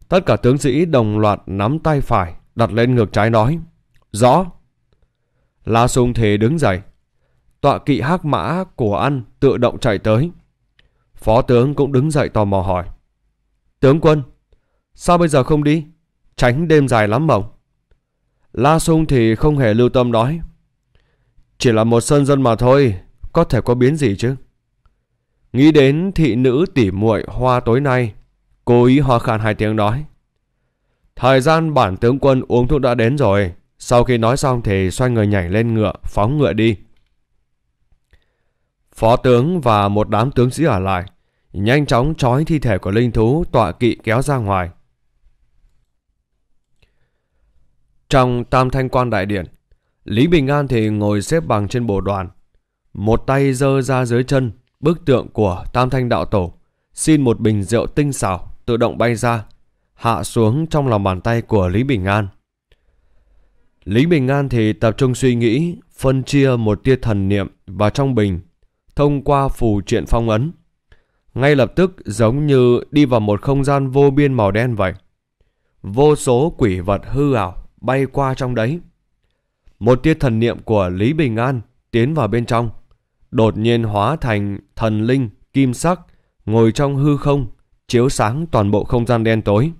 Tất cả tướng sĩ đồng loạt nắm tay phải đặt lên ngược trái nói. Rõ. La Sung Thế đứng dậy. Tọa kỵ hắc mã của ăn tự động chạy tới. Phó tướng cũng đứng dậy tò mò hỏi. Tướng quân, sao bây giờ không đi? Tránh đêm dài lắm mộng. La Sung thì không hề lưu tâm nói. Chỉ là một sân dân mà thôi, có thể có biến gì chứ? Nghĩ đến thị nữ tỉ muội hoa tối nay, cố ý ho khan hai tiếng nói. Thời gian bản tướng quân uống thuốc đã đến rồi. Sau khi nói xong thì xoay người nhảy lên ngựa, phóng ngựa đi. Phó tướng và một đám tướng sĩ ở lại, nhanh chóng trói thi thể của linh thú tọa kỵ kéo ra ngoài. Trong tam thanh quan đại điện, Lý Bình An thì ngồi xếp bằng trên bộ đoàn, một tay dơ ra dưới chân bức tượng của tam thanh đạo tổ, xin một bình rượu tinh xảo tự động bay ra hạ xuống trong lòng bàn tay của Lý Bình An. Lý Bình An thì tập trung suy nghĩ, phân chia một tia thần niệm vào trong bình, thông qua phù triện phong ấn. Ngay lập tức giống như đi vào một không gian vô biên màu đen vậy. Vô số quỷ vật hư ảo bay qua trong đấy. Một tia thần niệm của Lý Bình An tiến vào bên trong, đột nhiên hóa thành thần linh kim sắc ngồi trong hư không, chiếu sáng toàn bộ không gian đen tối.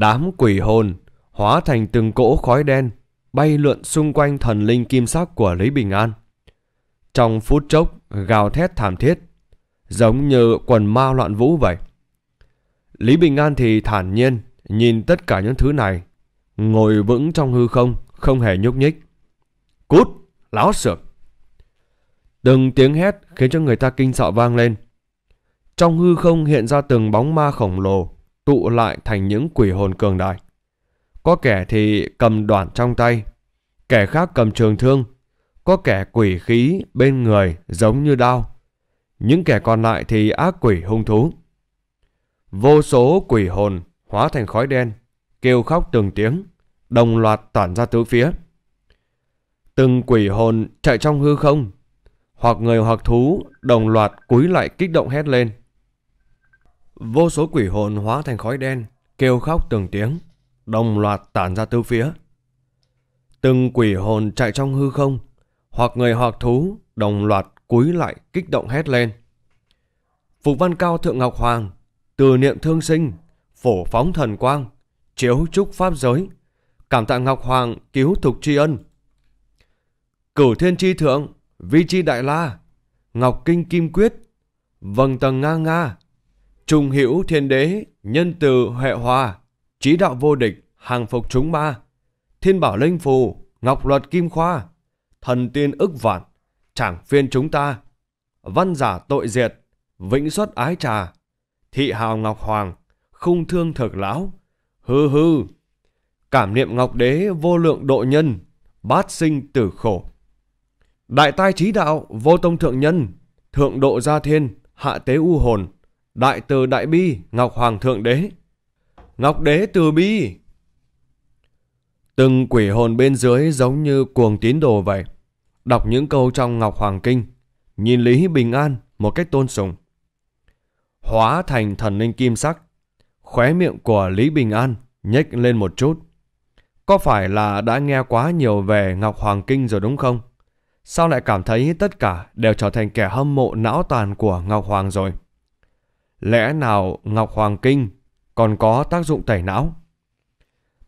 Đám quỷ hồn hóa thành từng cỗ khói đen bay lượn xung quanh thần linh kim sắc của Lý Bình An. Trong phút chốc gào thét thảm thiết, giống như quần ma loạn vũ vậy. Lý Bình An thì thản nhiên nhìn tất cả những thứ này, ngồi vững trong hư không, không hề nhúc nhích. Cút, láo sược. Từng tiếng hét khiến cho người ta kinh sợ vang lên. Trong hư không hiện ra từng bóng ma khổng lồ tụ lại thành những quỷ hồn cường đại. Có kẻ thì cầm đoạn trong tay, kẻ khác cầm trường thương, có kẻ quỷ khí bên người giống như đao, những kẻ còn lại thì ác quỷ hung thú. Vô số quỷ hồn hóa thành khói đen, kêu khóc từng tiếng, đồng loạt tản ra tứ phía. Từng quỷ hồn chạy trong hư không, hoặc người hoặc thú đồng loạt cúi lại kích động hét lên. Vô số quỷ hồn hóa thành khói đen, kêu khóc từng tiếng, đồng loạt tản ra tứ phía. Từng quỷ hồn chạy trong hư không, hoặc người hoặc thú đồng loạt cúi lại kích động hét lên. Phục văn cao thượng Ngọc Hoàng, từ niệm thương sinh, phổ phóng thần quang, chiếu trúc pháp giới, cảm tạ Ngọc Hoàng cứu thục tri ân. Cửu thiên tri thượng, vi chi đại la, Ngọc kinh kim quyết, vầng tầng nga nga, Trung hữu thiên đế, nhân từ huệ hòa, trí đạo vô địch, hàng phục chúng ma, thiên bảo linh phù, ngọc luật kim khoa, thần tiên ức vạn, chẳng phiên chúng ta, văn giả tội diệt, vĩnh xuất ái trà, thị hào ngọc hoàng, khung thương thực lão, hư hư, cảm niệm ngọc đế vô lượng độ nhân, bát sinh tử khổ. Đại tai trí đạo, vô tông thượng nhân, thượng độ gia thiên, hạ tế u hồn, Đại từ đại bi, Ngọc Hoàng Thượng Đế. Ngọc Đế từ bi. Từng quỷ hồn bên dưới giống như cuồng tín đồ vậy. Đọc những câu trong Ngọc Hoàng Kinh, nhìn Lý Bình An một cách tôn sùng. Hóa thành thần linh kim sắc, khóe miệng của Lý Bình An nhếch lên một chút. Có phải là đã nghe quá nhiều về Ngọc Hoàng Kinh rồi đúng không? Sao lại cảm thấy tất cả đều trở thành kẻ hâm mộ não tàn của Ngọc Hoàng rồi? Lẽ nào Ngọc Hoàng Kinh còn có tác dụng tẩy não?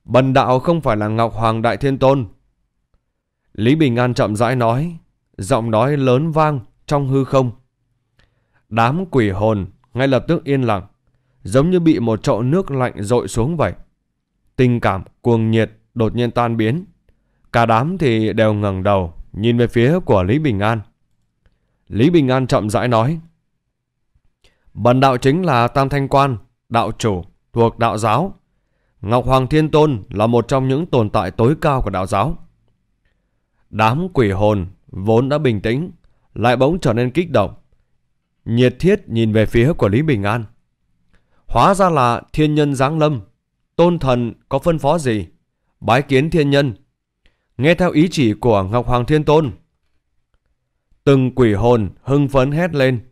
Bần đạo không phải là Ngọc Hoàng Đại Thiên Tôn. Lý Bình An chậm rãi nói, giọng nói lớn vang trong hư không. Đám quỷ hồn ngay lập tức yên lặng, giống như bị một chậu nước lạnh dội xuống vậy. Tình cảm cuồng nhiệt đột nhiên tan biến. Cả đám thì đều ngẩng đầu nhìn về phía của Lý Bình An. Lý Bình An chậm rãi nói. Bần đạo chính là Tam Thanh Quan, đạo chủ, thuộc đạo giáo. Ngọc Hoàng Thiên Tôn là một trong những tồn tại tối cao của đạo giáo. Đám quỷ hồn vốn đã bình tĩnh, lại bỗng trở nên kích động. Nhiệt thiết nhìn về phía của Lý Bình An. Hóa ra là thiên nhân giáng lâm, tôn thần có phân phó gì? Bái kiến thiên nhân, nghe theo ý chỉ của Ngọc Hoàng Thiên Tôn. Từng quỷ hồn hưng phấn hét lên.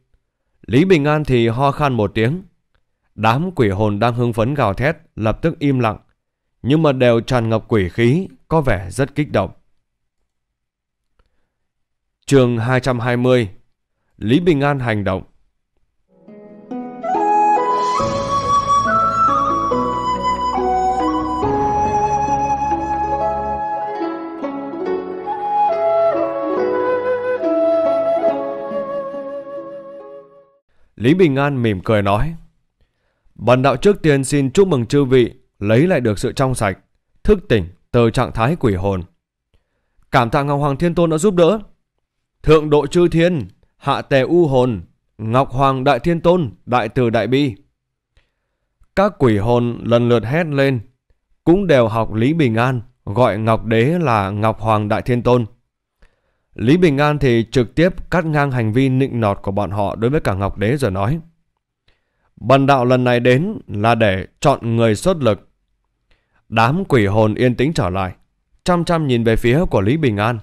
Lý Bình An thì ho khan một tiếng. Đám quỷ hồn đang hưng phấn gào thét lập tức im lặng, nhưng mà đều tràn ngập quỷ khí, có vẻ rất kích động. Trường 220 Lý Bình An hành động Lý Bình An mỉm cười nói. Bản đạo trước tiên xin chúc mừng chư vị lấy lại được sự trong sạch, thức tỉnh từ trạng thái quỷ hồn. Cảm tạ Ngọc Hoàng Thiên Tôn đã giúp đỡ. Thượng độ chư thiên, hạ tề u hồn, Ngọc Hoàng Đại Thiên Tôn, Đại Từ Đại Bi. Các quỷ hồn lần lượt hét lên, cũng đều học Lý Bình An, gọi Ngọc Đế là Ngọc Hoàng Đại Thiên Tôn. Lý Bình An thì trực tiếp cắt ngang hành vi nịnh nọt của bọn họ đối với cả Ngọc Đế rồi nói. Bần đạo lần này đến là để chọn người xuất lực. Đám quỷ hồn yên tĩnh trở lại, chăm chăm nhìn về phía của Lý Bình An.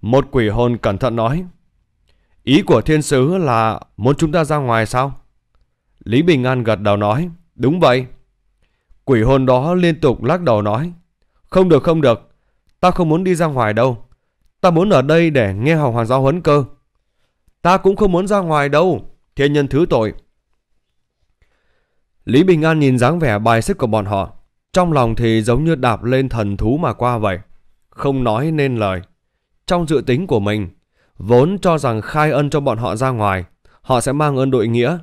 Một quỷ hồn cẩn thận nói. Ý của thiên sứ là muốn chúng ta ra ngoài sao? Lý Bình An gật đầu nói. Đúng vậy. Quỷ hồn đó liên tục lắc đầu nói. Không được không được, ta không muốn đi ra ngoài đâu. Ta muốn ở đây để nghe học hoàng giáo huấn cơ. Ta cũng không muốn ra ngoài đâu. Thiên nhân thứ tội. Lý Bình An nhìn dáng vẻ bài xích của bọn họ. Trong lòng thì giống như đạp lên thần thú mà qua vậy. Không nói nên lời. Trong dự tính của mình, vốn cho rằng khai ân cho bọn họ ra ngoài. Họ sẽ mang ơn đội nghĩa.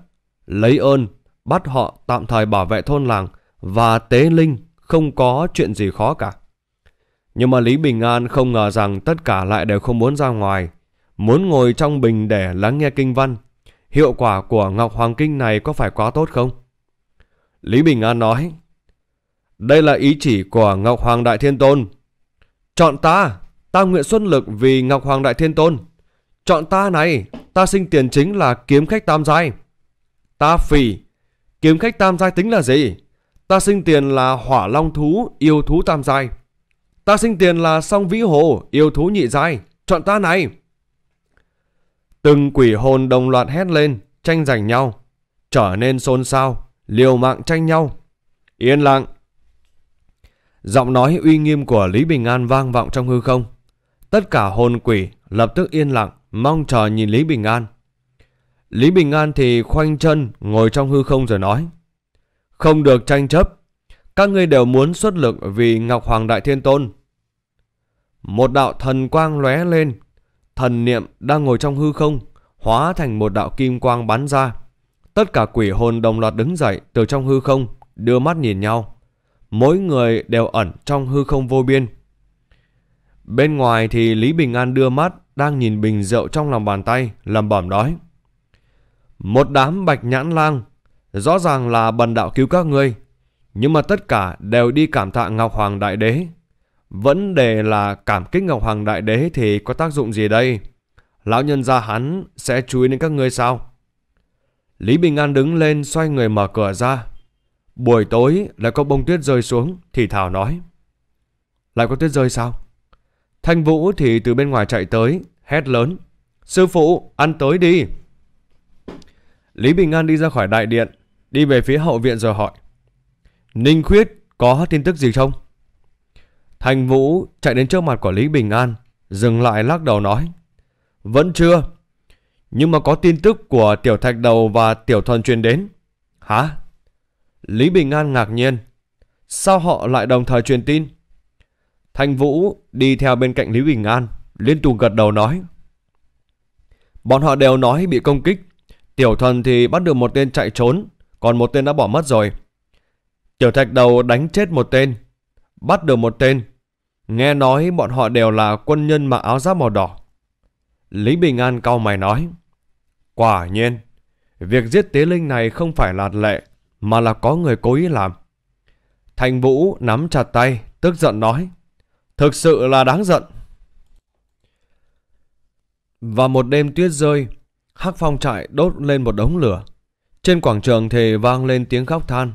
Lấy ơn, bắt họ tạm thời bảo vệ thôn làng và tế linh không có chuyện gì khó cả. Nhưng mà Lý Bình An không ngờ rằng tất cả lại đều không muốn ra ngoài, muốn ngồi trong bình để lắng nghe kinh văn. Hiệu quả của Ngọc Hoàng Kinh này có phải quá tốt không? Lý Bình An nói, đây là ý chỉ của Ngọc Hoàng Đại Thiên Tôn. Chọn ta, ta nguyện xuất lực vì Ngọc Hoàng Đại Thiên Tôn. Chọn ta này, ta sinh tiền chính là kiếm khách tam giai. Ta phỉ, kiếm khách tam giai tính là gì? Ta sinh tiền là hỏa long thú, yêu thú tam giai. Ta sinh tiền là song vĩ hồ, yêu thú nhị giai, chọn ta này. Từng quỷ hồn đồng loạt hét lên, tranh giành nhau, trở nên xôn xao, liều mạng tranh nhau. Yên lặng. Giọng nói uy nghiêm của Lý Bình An vang vọng trong hư không. Tất cả hồn quỷ lập tức yên lặng, mong chờ nhìn Lý Bình An. Lý Bình An thì khoanh chân ngồi trong hư không rồi nói. Không được tranh chấp, các ngươi đều muốn xuất lực vì Ngọc Hoàng Đại Thiên Tôn. Một đạo thần quang lóe lên, thần niệm đang ngồi trong hư không, hóa thành một đạo kim quang bắn ra. Tất cả quỷ hồn đồng loạt đứng dậy từ trong hư không, đưa mắt nhìn nhau. Mỗi người đều ẩn trong hư không vô biên. Bên ngoài thì Lý Bình An đưa mắt đang nhìn bình rượu trong lòng bàn tay, lầm bẩm đói. Một đám bạch nhãn lang, rõ ràng là bần đạo cứu các ngươi, nhưng mà tất cả đều đi cảm tạ Ngọc Hoàng Đại Đế. Vấn đề là cảm kích Ngọc Hoàng Đại Đế thì có tác dụng gì đây? Lão nhân gia hắn sẽ chú ý đến các ngươi sao? Lý Bình An đứng lên xoay người mở cửa ra. Buổi tối lại có bông tuyết rơi xuống thì Thảo nói. Lại có tuyết rơi sao? Thanh Vũ thì từ bên ngoài chạy tới, hét lớn. Sư phụ, ăn tới đi. Lý Bình An đi ra khỏi đại điện, đi về phía hậu viện rồi hỏi. Ninh Khuyết có tin tức gì không? Thành Vũ chạy đến trước mặt quản Lý Bình An, dừng lại lắc đầu nói. Vẫn chưa, nhưng mà có tin tức của Tiểu Thạch Đầu và Tiểu Thuần truyền đến. Hả? Lý Bình An ngạc nhiên. Sao họ lại đồng thời truyền tin? Thành Vũ đi theo bên cạnh Lý Bình An, liên tục gật đầu nói. Bọn họ đều nói bị công kích. Tiểu Thuần thì bắt được một tên chạy trốn, còn một tên đã bỏ mất rồi. Tiểu thạch đầu đánh chết một tên, bắt được một tên. Nghe nói bọn họ đều là quân nhân mặc áo giáp màu đỏ. Lý Bình An cao mày nói. Quả nhiên, việc giết tế linh này không phải là lệ, mà là có người cố ý làm. Thành Vũ nắm chặt tay, tức giận nói. Thực sự là đáng giận. Và một đêm tuyết rơi, hắc phong trại đốt lên một đống lửa. Trên quảng trường thì vang lên tiếng khóc than.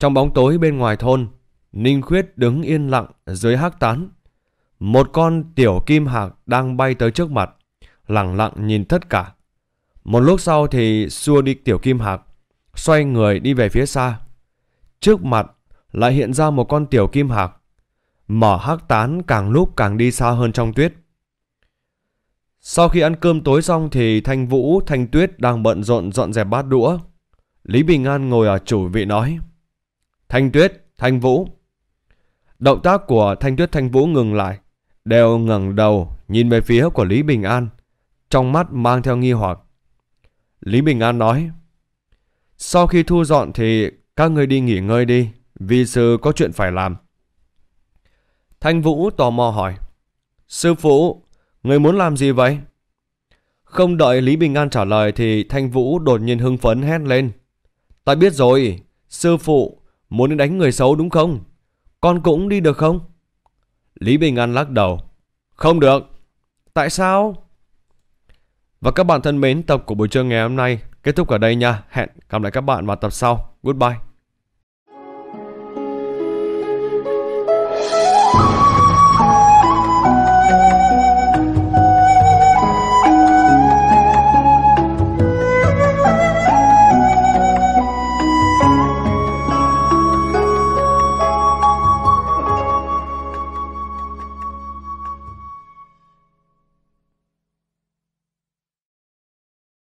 Trong bóng tối bên ngoài thôn, Ninh Khuyết đứng yên lặng dưới hắc tán. Một con tiểu kim hạc đang bay tới trước mặt, lặng lặng nhìn tất cả. Một lúc sau thì xua đi tiểu kim hạc, xoay người đi về phía xa. Trước mặt lại hiện ra một con tiểu kim hạc. Mỏ hắc tán càng lúc càng đi xa hơn trong tuyết. Sau khi ăn cơm tối xong thì Thanh Vũ, Thanh Tuyết đang bận rộn dọn dẹp bát đũa. Lý Bình An ngồi ở chủ vị nói. Thanh Tuyết, Thanh Vũ. Động tác của Thanh Tuyết Thanh Vũ ngừng lại, đều ngẩng đầu nhìn về phía của Lý Bình An, trong mắt mang theo nghi hoặc. Lý Bình An nói, sau khi thu dọn thì các người đi nghỉ ngơi đi, vì sư có chuyện phải làm. Thanh Vũ tò mò hỏi, sư phụ, người muốn làm gì vậy? Không đợi Lý Bình An trả lời thì Thanh Vũ đột nhiên hưng phấn hét lên. Ta biết rồi, sư phụ, Muốn đánh người xấu đúng không? Con cũng đi được không? Lý Bình An lắc đầu. Không được. Tại sao? Và các bạn thân mến, tập của buổi trưa ngày hôm nay kết thúc ở đây nha. Hẹn gặp lại các bạn vào tập sau. Goodbye.